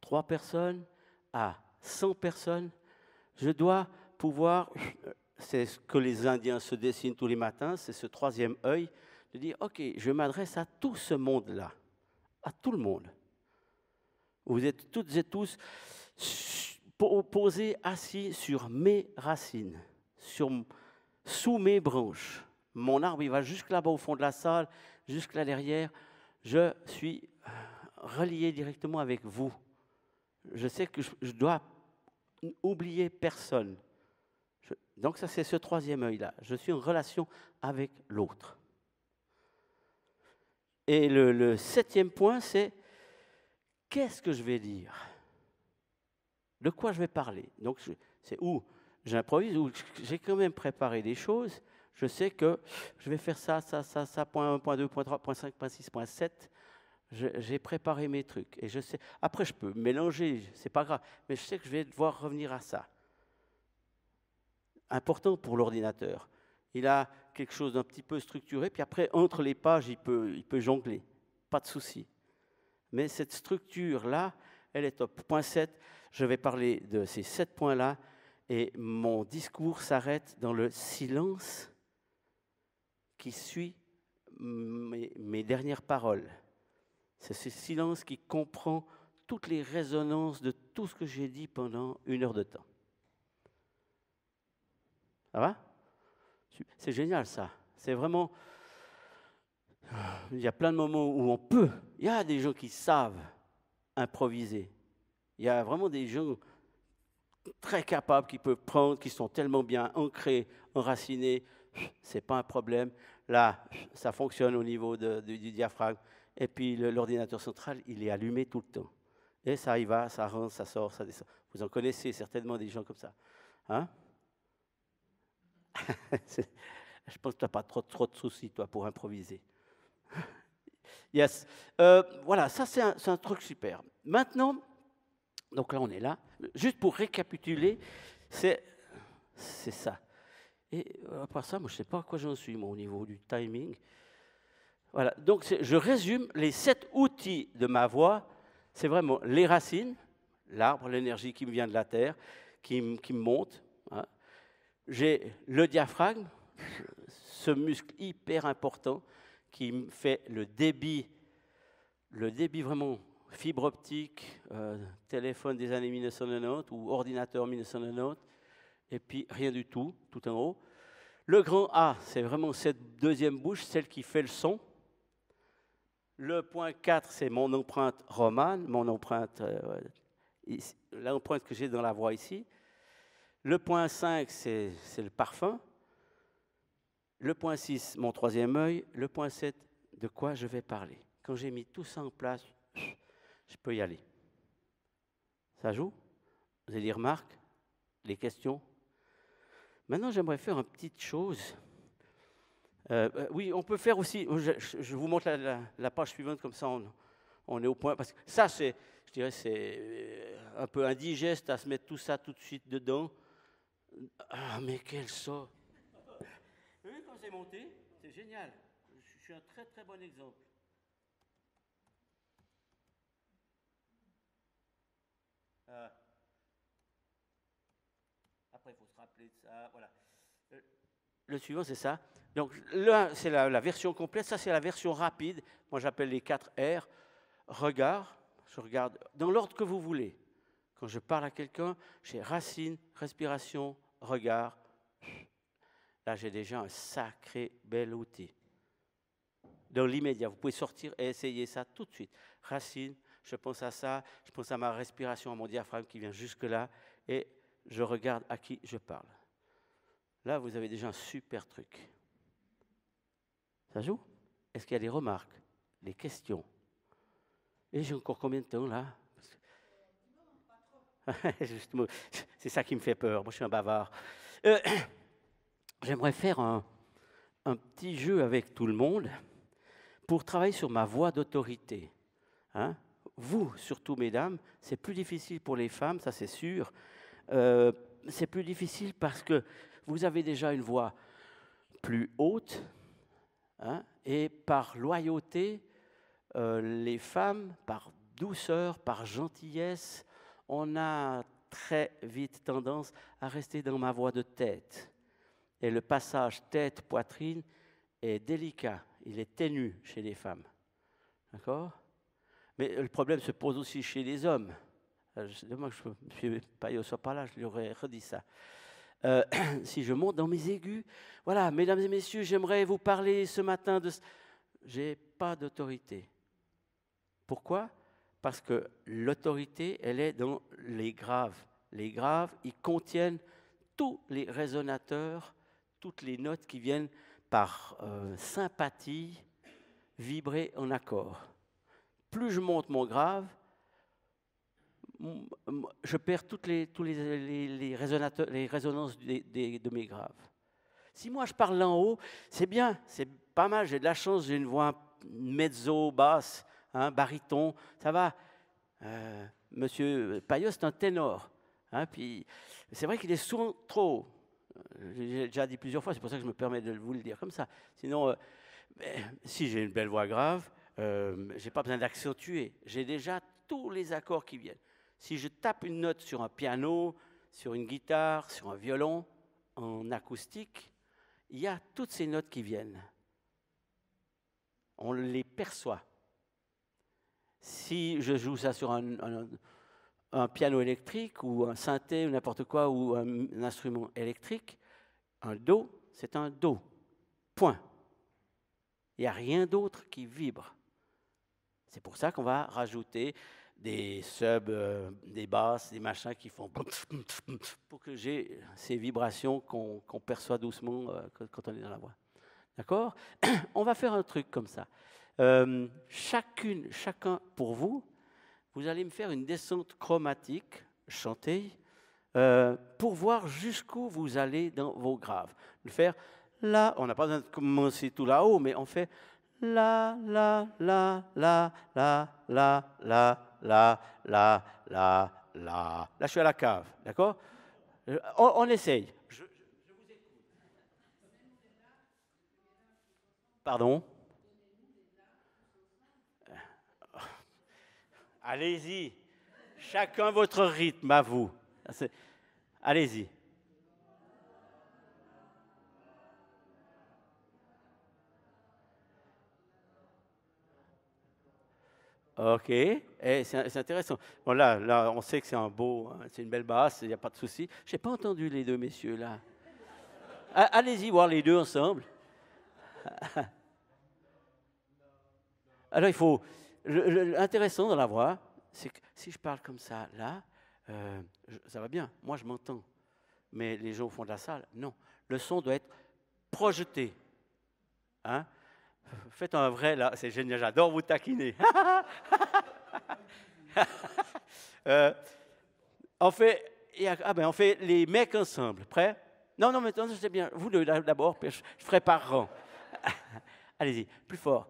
trois personnes À cent personnes Je dois pouvoir, euh, c'est ce que les Indiens se dessinent tous les matins, c'est ce troisième œil, de dire, OK, je m'adresse à tout ce monde-là, à tout le monde. Vous êtes toutes et tous posés, assis sur mes racines, sur, sous mes branches. Mon arbre, il va jusque là-bas au fond de la salle, jusque là derrière je suis euh, relié directement avec vous. Je sais que je dois oublier personne. donc ça, c'est ce troisième œil-là. Je suis en relation avec l'autre. Et le, le septième point, c'est qu'est-ce que je vais dire De quoi je vais parler Donc c'est où j'improvise, où j'ai quand même préparé des choses, je sais que je vais faire ça, ça, ça, ça, point 1, point 2, point 3, point 5, point 6, point 7. J'ai préparé mes trucs et je sais. Après, je peux mélanger, c'est pas grave, mais je sais que je vais devoir revenir à ça. Important pour l'ordinateur. Il a quelque chose d'un petit peu structuré, puis après, entre les pages, il peut, il peut jongler. Pas de souci. Mais cette structure-là, elle est top. Point 7, je vais parler de ces 7 points-là, et mon discours s'arrête dans le silence qui suit mes, dernières paroles. C'est ce silence qui comprend toutes les résonances de tout ce que j'ai dit pendant une heure de temps. Ça va C'est génial ça. C'est vraiment... Il y a plein de moments où on peut. Il y a des gens qui savent improviser. Il y a vraiment des gens très capables qui peuvent prendre, qui sont tellement bien ancrés, enracinés, c'est pas un problème. Là, ça fonctionne au niveau du diaphragme. Et puis l'ordinateur central, il est allumé tout le temps. Et ça y va, ça rentre, ça sort, ça descend. Vous en connaissez certainement des gens comme ça. Hein Je pense que tu n'as pas trop, trop de soucis, toi, pour improviser. yes. Euh, voilà, ça, c'est un, un, truc super. Maintenant, donc là, on est là. Juste pour récapituler, c'est ça. Et euh, à ça, moi, je ne sais pas à quoi j'en suis, moi, au niveau du timing. Voilà, donc je résume les sept outils de ma voix. C'est vraiment les racines, l'arbre, l'énergie qui me vient de la terre, qui, me monte. Hein. J'ai le diaphragme, ce muscle hyper important qui me fait le débit, le débit vraiment fibre optique, euh, téléphone des années 1990 ou ordinateur 1990 et puis rien du tout, tout en haut. Le grand A, c'est vraiment cette deuxième bouche, celle qui fait le son. Le point 4, c'est mon empreinte romane, mon empreinte, euh, l'empreinte que j'ai dans la voix ici. Le point 5, c'est le parfum. Le point 6, mon troisième œil. Le point 7, de quoi je vais parler. Quand j'ai mis tout ça en place, je peux y aller. Ça joue Vous avez des remarques les questions Maintenant, j'aimerais faire une petite chose. Euh, euh, oui, on peut faire aussi, oh, je, vous montre la, page suivante, comme ça on, on, est au point. Parce que ça, c'est, je dirais, c'est euh, un peu indigeste à se mettre tout ça tout de suite dedans. Ah, mais quel Vous Vu quand c'est monté, c'est génial. Je suis un très très bon exemple. Ah. Voilà. Euh, le suivant, c'est ça. Donc là, c'est la, version complète. Ça, c'est la version rapide. Moi, j'appelle les 4 R. Regard, je regarde dans l'ordre que vous voulez. Quand je parle à quelqu'un, j'ai racine, respiration, regard. Là, j'ai déjà un sacré bel outil. Dans l'immédiat, vous pouvez sortir et essayer ça tout de suite. Racine, je pense à ça, je pense à ma respiration, à mon diaphragme qui vient jusque-là. Et je regarde à qui je parle. Là, vous avez déjà un super truc. Ça joue Est-ce qu'il y a des remarques, des questions Et j'ai encore combien de temps là C'est ça qui me fait peur. Moi, je suis un bavard. Euh, j'aimerais faire un, petit jeu avec tout le monde pour travailler sur ma voix d'autorité. Hein. vous, surtout mesdames, c'est plus difficile pour les femmes, ça c'est sûr, euh, c'est plus difficile parce que vous avez déjà une voix plus haute, hein, et par loyauté, euh, les femmes, par douceur, par gentillesse, on a très vite tendance à rester dans ma voix de tête. Et le passage tête-poitrine est délicat, il est ténu chez les femmes. D'accord Mais le problème se pose aussi chez les hommes. C'est euh, je que suis suis ne soit pas là, je lui aurais redit ça. Euh, si je monte dans mes aigus, voilà, mesdames et messieurs, j'aimerais vous parler ce matin de... J'ai pas d'autorité. Pourquoi Parce que l'autorité, elle est dans les graves. Les graves, ils contiennent tous les résonateurs, toutes les notes qui viennent par euh, sympathie vibrer en accord. Plus je monte mon grave, je perds toutes les, tous les, les, résonances de mes graves. Si moi je parle en haut, c'est bien, c'est pas mal, j'ai de la chance, j'ai une voix mezzo, basse, hein, baryton, ça va. Euh, Monsieur Payot, c'est un ténor. Hein, puis c'est vrai qu'il est souvent trop haut. Euh, j'ai déjà dit plusieurs fois, c'est pour ça que je me permets de vous le dire comme ça. Sinon, euh, ben, si j'ai une belle voix grave, euh, j'ai pas besoin d'accentuer. J'ai déjà tous les accords qui viennent. Si je tape une note sur un piano, sur une guitare, sur un violon, en acoustique, il y a toutes ces notes qui viennent. On les perçoit. Si je joue ça sur un, piano électrique ou un synthé ou n'importe quoi ou un, un instrument électrique, un do, c'est un do. Point. Il n'y a rien d'autre qui vibre. C'est pour ça qu'on va rajouter des subs, euh, des basses, des machins qui font pour que j'ai ces vibrations qu'on perçoit doucement euh, quand on est dans la voix. D'accord On va faire un truc comme ça. Euh, chacune, chacun pour vous, vous allez me faire une descente chromatique, chantée, pour voir jusqu'où vous allez dans vos graves. Le faire là, on n'a pas besoin de commencer tout là-haut, mais on fait la, la, la, la, la, là, la, Là, là, la, la. Là, je suis à la cave, d'accord on, essaye. Pardon Allez-y. Chacun votre rythme à vous. Allez-y. OK, eh, c'est intéressant. Voilà, là, on sait que c'est un beau, hein, c'est une belle basse, il n'y a pas de souci. Je n'ai pas entendu les deux messieurs, là. Ah, allez-y voir les deux ensemble. Alors, il faut. L'intéressant dans la voix, c'est que si je parle comme ça, là, euh, ça va bien. Moi, je m'entends. Mais les gens au fond de la salle, non. Le son doit être projeté. Hein? Faites un vrai, là, c'est génial, j'adore vous taquiner. euh, on, fait, ah ben, on fait les mecs ensemble, prêt Non, non, maintenant, c'est bien. Vous d'abord, je, je ferai par rang. Allez-y, plus fort.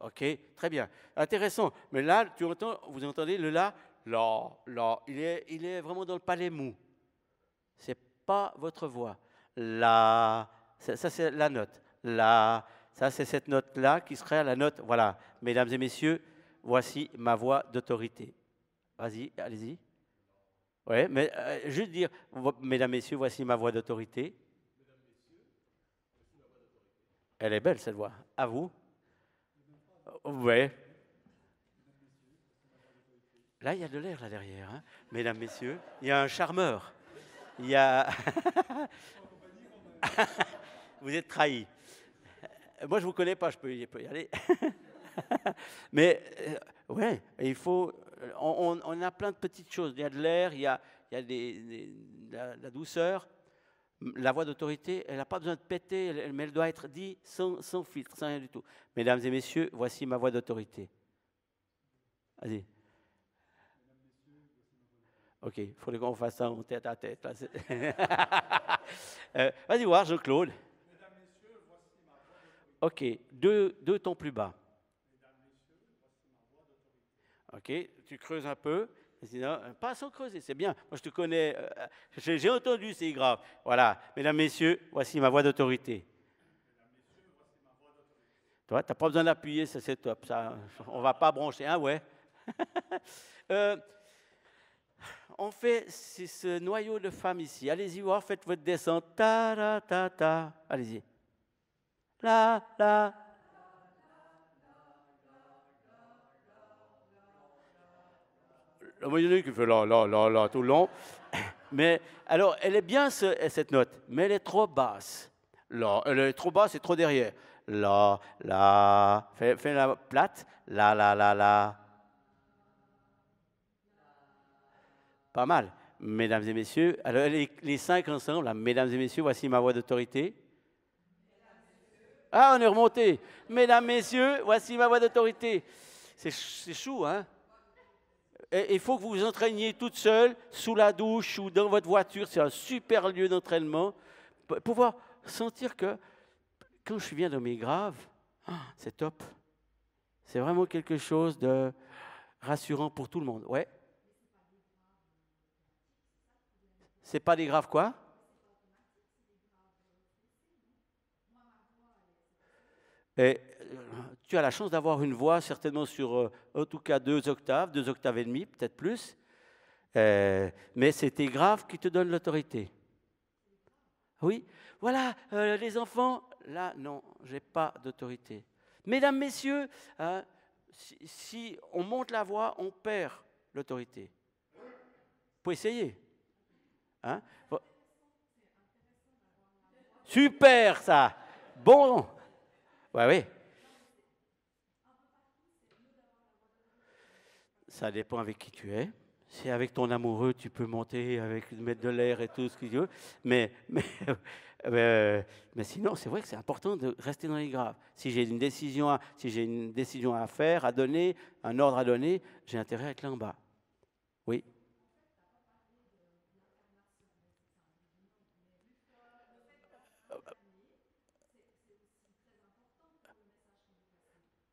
OK, très bien. Intéressant. Mais là, tu entends, vous entendez le là Là, là, Il est, il est vraiment dans le palais mou. C'est votre voix. La, ça, c'est la note. La, ça c'est cette note-là qui serait la note. Voilà, mesdames et messieurs, voici ma voix d'autorité. Vas-y, allez-y. Oui, mais euh, juste dire, mesdames, messieurs, voici ma voix d'autorité. Elle est belle cette voix. À vous. Oui. Là, il y a de l'air là derrière. Mesdames hein. Mesdames, messieurs, il y a un charmeur. Il y a... vous êtes trahi. Moi, je ne vous connais pas, je peux y, aller. Mais, euh, ouais, il faut. On, on, a plein de petites choses. Il y a de l'air, il y a, il y a des, la, douceur. La voix d'autorité, elle n'a pas besoin de péter, mais elle doit être dit sans, sans filtre, sans rien du tout. Mesdames et messieurs, voici ma voix d'autorité. Allez. OK, il faudrait qu'on fasse ça en tête à tête. Euh, vas-y voir, Jean-Claude. OK, deux, deux tons plus bas. OK, tu creuses un peu. Euh, pas sans creuser, c'est bien. Moi, je te connais. Euh, j'ai entendu, c'est grave. Voilà. Mesdames, Messieurs, voici ma voix d'autorité. Toi, tu n'as pas besoin d'appuyer, ça c'est top. on ne va pas brancher, hein, ouais. on fait ce noyau de femme ici. Allez-y voir, faites votre descente. Ta, ta, ta, ta. Allez-y. La, la. Le moyen qui fait la, la, la, la tout le long. Mais alors, elle est bien ce, cette note, mais elle est trop basse. Là, elle est trop basse et trop derrière. La, la. Fais, fais la plate. La, la, la, la. Pas mal. Mesdames et messieurs, alors les, cinq ensemble, là, mesdames et messieurs, voici ma voix d'autorité. Ah, on est remonté. Mesdames, messieurs, voici ma voix d'autorité. C'est chou, hein il faut que vous vous entraîniez toute seule, sous la douche ou dans votre voiture. C'est un super lieu d'entraînement. Pouvoir sentir que quand je suis viens dans mes graves, ah, c'est top. C'est vraiment quelque chose de rassurant pour tout le monde. Ouais. C'est pas des graves quoi euh, tu as la chance d'avoir une voix certainement sur, euh, en tout cas, deux octaves, deux octaves et demie, peut-être plus. Euh, mais c'est tes graves qui te donnent l'autorité. Oui, voilà, les enfants, là, non, je n'ai pas d'autorité. Mesdames, messieurs, si, si on monte la voix, on perd l'autorité. Vous pouvez essayer. Hein? Super ça. Bon. Ouais, oui. Ça dépend avec qui tu es. Si avec ton amoureux, tu peux monter, avec mettre de l'air et tout ce que tu veux. Mais, mais, euh, mais sinon, c'est vrai que c'est important de rester dans les graves. Si j'ai une décision, si j'ai une décision à faire, à donner, un ordre à donner, j'ai intérêt à être là en bas. Oui.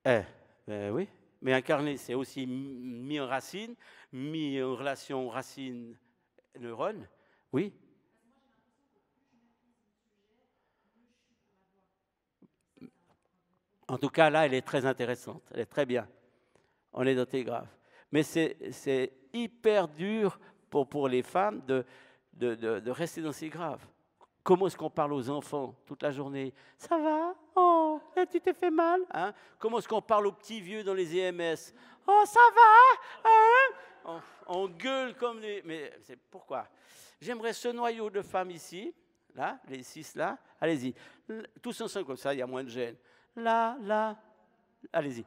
Eh, eh oui. Mais incarné, c'est aussi mis en racine, mis en relation racine-neurone. Oui. En tout cas, là, elle est très intéressante. Elle est très bien. On est doté grave. Mais c'est hyper dur pour, pour les femmes de, de, de, de rester dans ces graves. Comment est-ce qu'on parle aux enfants toute la journée Ça va Oh, eh, tu t'es fait mal hein Comment est-ce qu'on parle aux petits vieux dans les EMS Oh, ça va hein on, gueule comme les... Mais c'est pourquoi J'aimerais ce noyau de femmes ici, là, les six là. Allez-y. Tous ensemble comme ça, il y a moins de gêne. Là, là. Allez-y.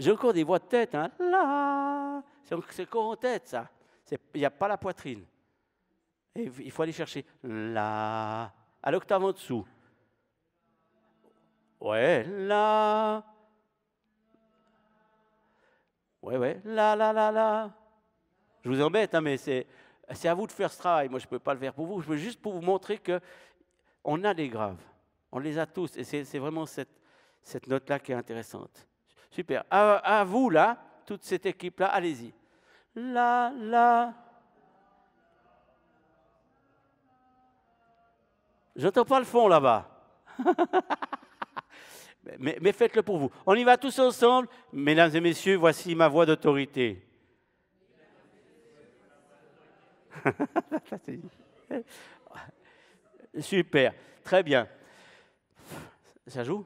J'ai encore des voix de tête. Hein. Là, c'est encore en tête, ça. Il n'y a pas la poitrine. Et il faut aller chercher là, à l'octave en dessous. Ouais, là. Ouais, ouais, là, là, là, là. Je vous embête, hein, mais c'est, à vous de faire ce travail. Moi, je ne peux pas le faire pour vous. Je veux juste pour vous montrer que on a des graves. On les a tous. Et c'est, vraiment cette note-là qui est intéressante. Super. À, vous, là, toute cette équipe-là, allez-y. là. Je n'entends pas le fond là-bas. mais, mais faites-le pour vous. On y va tous ensemble. Mesdames et messieurs, voici ma voix d'autorité. Super, très bien. Ça joue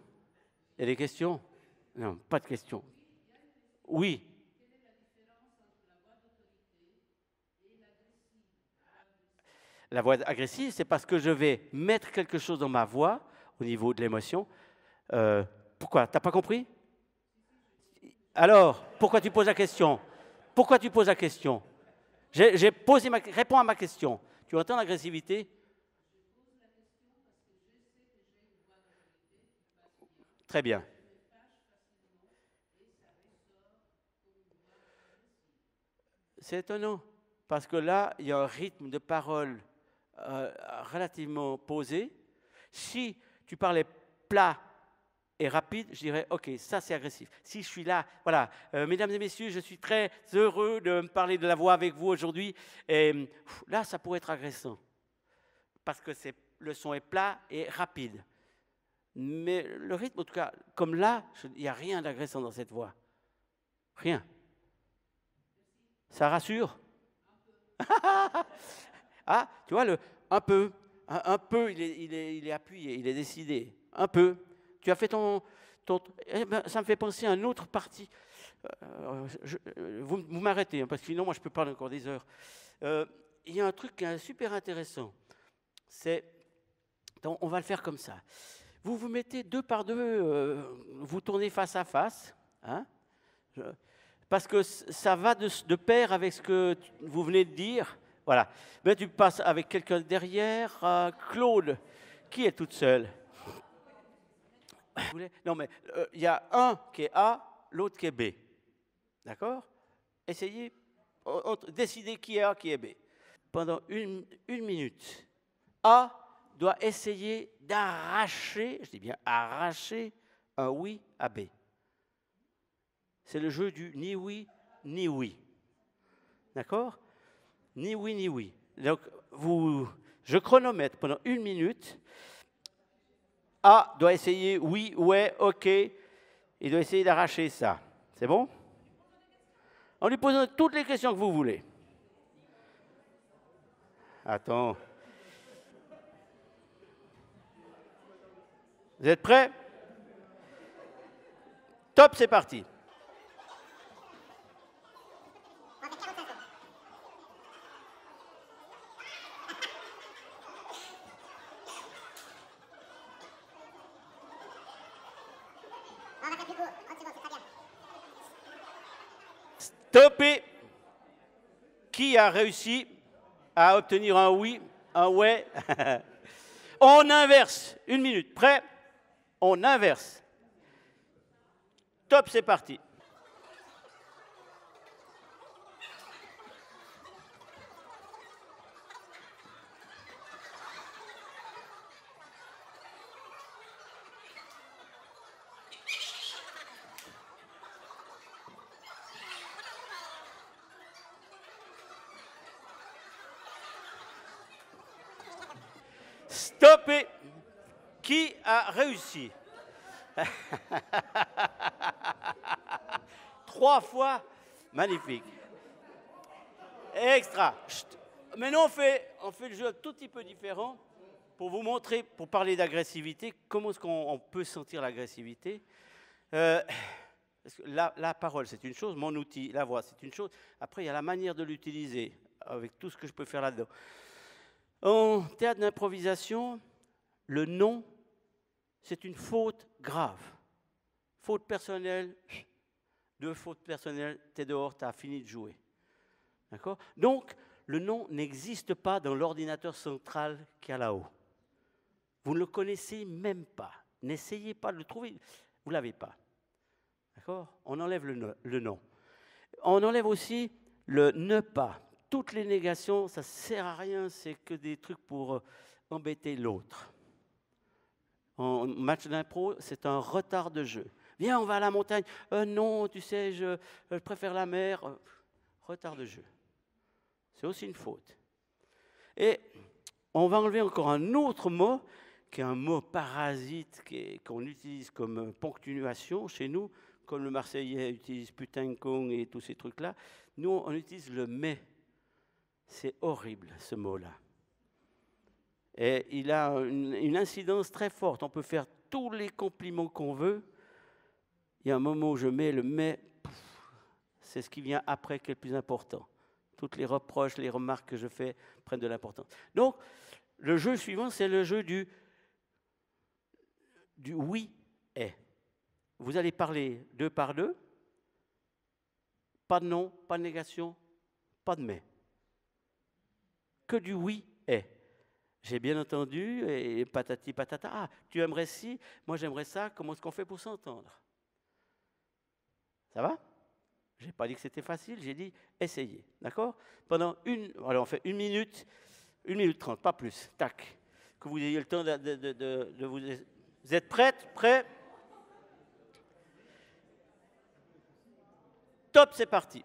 Il y a des questions non, pas de question. Oui. La voix agressive, c'est parce que je vais mettre quelque chose dans ma voix au niveau de l'émotion. Euh, pourquoi T'as pas compris Alors, pourquoi tu poses la question Pourquoi tu poses la question J'ai posé ma réponds à ma question. Tu entends l'agressivité Très bien. c'est étonnant, parce que là, il y a un rythme de parole euh, relativement posé. Si tu parlais plat et rapide, je dirais, OK, ça c'est agressif. Si je suis là, voilà, euh, mesdames et messieurs, je suis très heureux de me parler de la voix avec vous aujourd'hui. Et là, ça pourrait être agressant, parce que le son est plat et rapide. Mais le rythme, en tout cas, comme là, il n'y a rien d'agressant dans cette voix. Rien. Ça rassure Ah, tu vois, le, un peu, un, peu, il est, il, est, il est, appuyé, il est décidé. Un peu. Tu as fait ton... ton eh ben, ça me fait penser à un autre parti. Euh, euh, vous, vous m'arrêtez, hein, parce que sinon, moi, je peux parler encore des heures. Euh, il y a un truc super intéressant. C'est... On va le faire comme ça. Vous vous mettez deux par deux, vous tournez face à face. Hein, je, parce que ça va de, pair avec ce que vous venez de dire. Voilà. Mais tu passes avec quelqu'un derrière. Euh, Claude, qui est toute seule Non, mais euh, il y a un qui est A, l'autre qui est B. D'accord Essayez, décidez qui est A, qui est B. Pendant une minute, A doit essayer d'arracher, je dis bien arracher, un oui à B. C'est le jeu du ni oui, ni oui. D'accord Ni oui, ni oui. Donc, vous, je chronomètre pendant une minute. A doit essayer oui, ouais, ok. Il doit essayer d'arracher ça. C'est bon En lui posant toutes les questions que vous voulez. Attends. Vous êtes prêts Top, c'est parti. a réussi à obtenir un oui, un ouais On inverse. Une minute. Prêt On inverse. Top, c'est parti. réussi. Trois fois, magnifique. Extra. Maintenant, on fait, on fait le jeu un tout petit peu différent pour vous montrer, pour parler d'agressivité, comment est-ce qu'on peut sentir l'agressivité. Euh, la, la, parole, c'est une chose, mon outil, la voix, c'est une chose. Après, il y a la manière de l'utiliser, avec tout ce que je peux faire là-dedans. En théâtre d'improvisation, le nom c'est une faute grave. Faute personnelle, deux fautes personnelles, t'es dehors, t'as fini de jouer. Donc, le nom n'existe pas dans l'ordinateur central qu'il y a là-haut. Vous ne le connaissez même pas. N'essayez pas de le trouver. Vous ne l'avez pas. D'accord On enlève le, le nom. On enlève aussi le ne pas. Toutes les négations, ça ne sert à rien, c'est que des trucs pour euh, embêter l'autre. En match d'impro, c'est un retard de jeu. Viens, on va à la montagne. Euh, non, tu sais, je, euh, préfère la mer. Euh, retard de jeu. C'est aussi une faute. Et on va enlever encore un autre mot, qui est un mot parasite qu'on utilise comme ponctuation chez nous, comme le Marseillais utilise putain con et tous ces trucs-là. Nous, on utilise le mais. C'est horrible, ce mot-là. Et il a une, incidence très forte. On peut faire tous les compliments qu'on veut. Il y a un moment où je mets le mais, c'est ce qui vient après qui est le plus important. Toutes les reproches, les remarques que je fais prennent de l'importance. Donc, le jeu suivant, c'est le jeu du, du oui est. Vous allez parler deux par deux. Pas de non, pas de négation, pas de mais. Que du oui est. J'ai bien entendu, et patati patata. Ah, tu aimerais si, moi j'aimerais ça, comment est-ce qu'on fait pour s'entendre Ça va Je n'ai pas dit que c'était facile, j'ai dit essayez. D'accord Pendant une, alors on fait une minute, une minute trente, pas plus, tac. Que vous ayez le temps de, vous. Vous êtes prêts Prêts Top, c'est parti.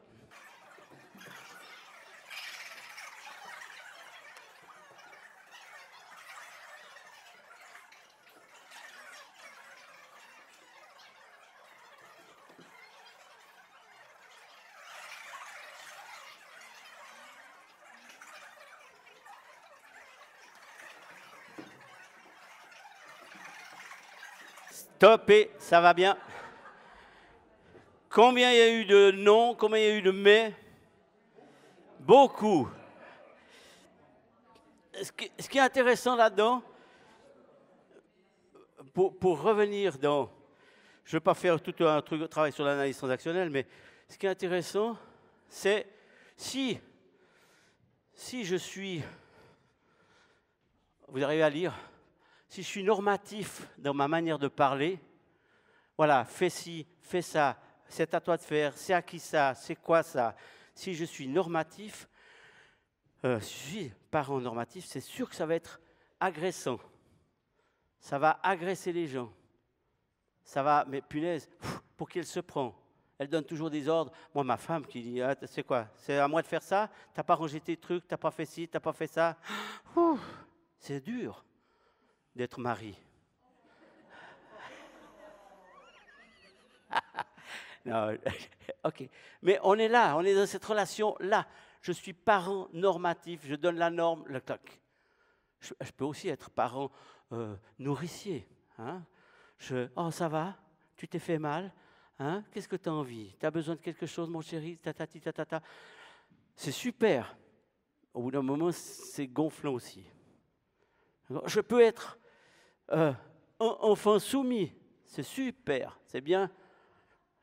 Topé, ça va bien. Combien il y a eu de non, combien il y a eu de mais Beaucoup. Ce qui, est intéressant là-dedans, pour, revenir dans... Je ne vais pas faire tout un truc, travail sur l'analyse transactionnelle, mais ce qui est intéressant, c'est si, si je suis... Vous arrivez à lire si je suis normatif dans ma manière de parler, voilà, fais ci, fais ça, c'est à toi de faire, c'est à qui ça, c'est quoi ça. Si je suis normatif, euh, si je suis parent normatif, c'est sûr que ça va être agressant. Ça va agresser les gens. Ça va, mais punaise, pour qu'elle se prend Elle donne toujours des ordres. Moi, ma femme qui dit, ah, c'est quoi C'est à moi de faire ça T'as pas rangé tes trucs, t'as pas fait ci, t'as pas fait ça. C'est dur d'être mari. non, ok. Mais on est là, on est dans cette relation-là. Je suis parent normatif, je donne la norme, le toc. Je, peux aussi être parent euh, nourricier. Hein. Je, oh, ça va Tu t'es fait mal hein Qu'est-ce que tu as envie Tu as besoin de quelque chose, mon chéri ta ta C'est super. Au bout d'un moment, c'est gonflant aussi. Je peux être euh, enfant soumis, c'est super, c'est bien,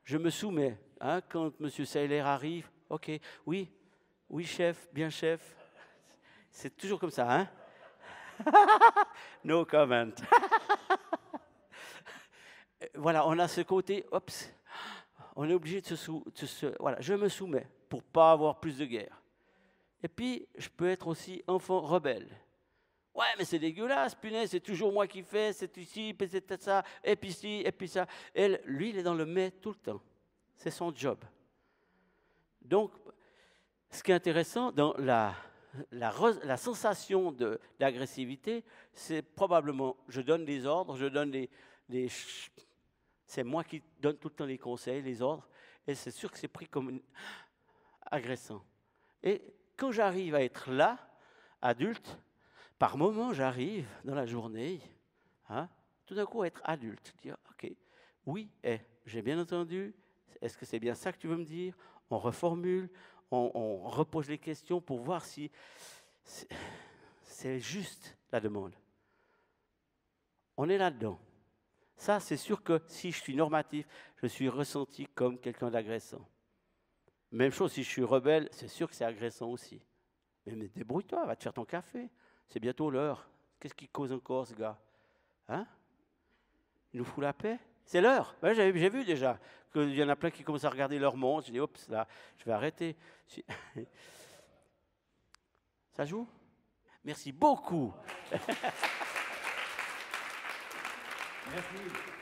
je me soumets. Hein, quand M. Seiler arrive, ok, oui, oui chef, bien chef, c'est toujours comme ça, hein No comment. voilà, on a ce côté, on est obligé de se, sou, voilà, je me soumets pour pas avoir plus de guerre. Et puis, je peux être aussi enfant rebelle. Ouais, mais c'est dégueulasse, punaise, c'est toujours moi qui fais, c'est ici, puis c'est ça, et puis ci, et puis ça. Elle, lui, il est dans le mais tout le temps. C'est son job. Donc, ce qui est intéressant dans la, la, la sensation d'agressivité, c'est probablement je donne des ordres, je donne des. c'est moi qui donne tout le temps les conseils, les ordres, et c'est sûr que c'est pris comme agressant. Et quand j'arrive à être là, adulte, par moment, j'arrive dans la journée, hein, tout d'un coup, à être adulte, dire, OK, oui, eh, j'ai bien entendu, est-ce que c'est bien ça que tu veux me dire On reformule, on, repose les questions pour voir si c'est juste la demande. On est là-dedans. Ça, c'est sûr que si je suis normatif, je suis ressenti comme quelqu'un d'agressant. Même chose, si je suis rebelle, c'est sûr que c'est agressant aussi. Mais, mais débrouille-toi, va te faire ton café. C'est bientôt l'heure. Qu'est-ce qui cause encore, ce gars Hein Il nous fout la paix C'est l'heure. Ben, j'ai, vu déjà qu'il y en a plein qui commencent à regarder leur monde. Je dis, hop, là, je vais arrêter. Ça joue Merci beaucoup. Merci.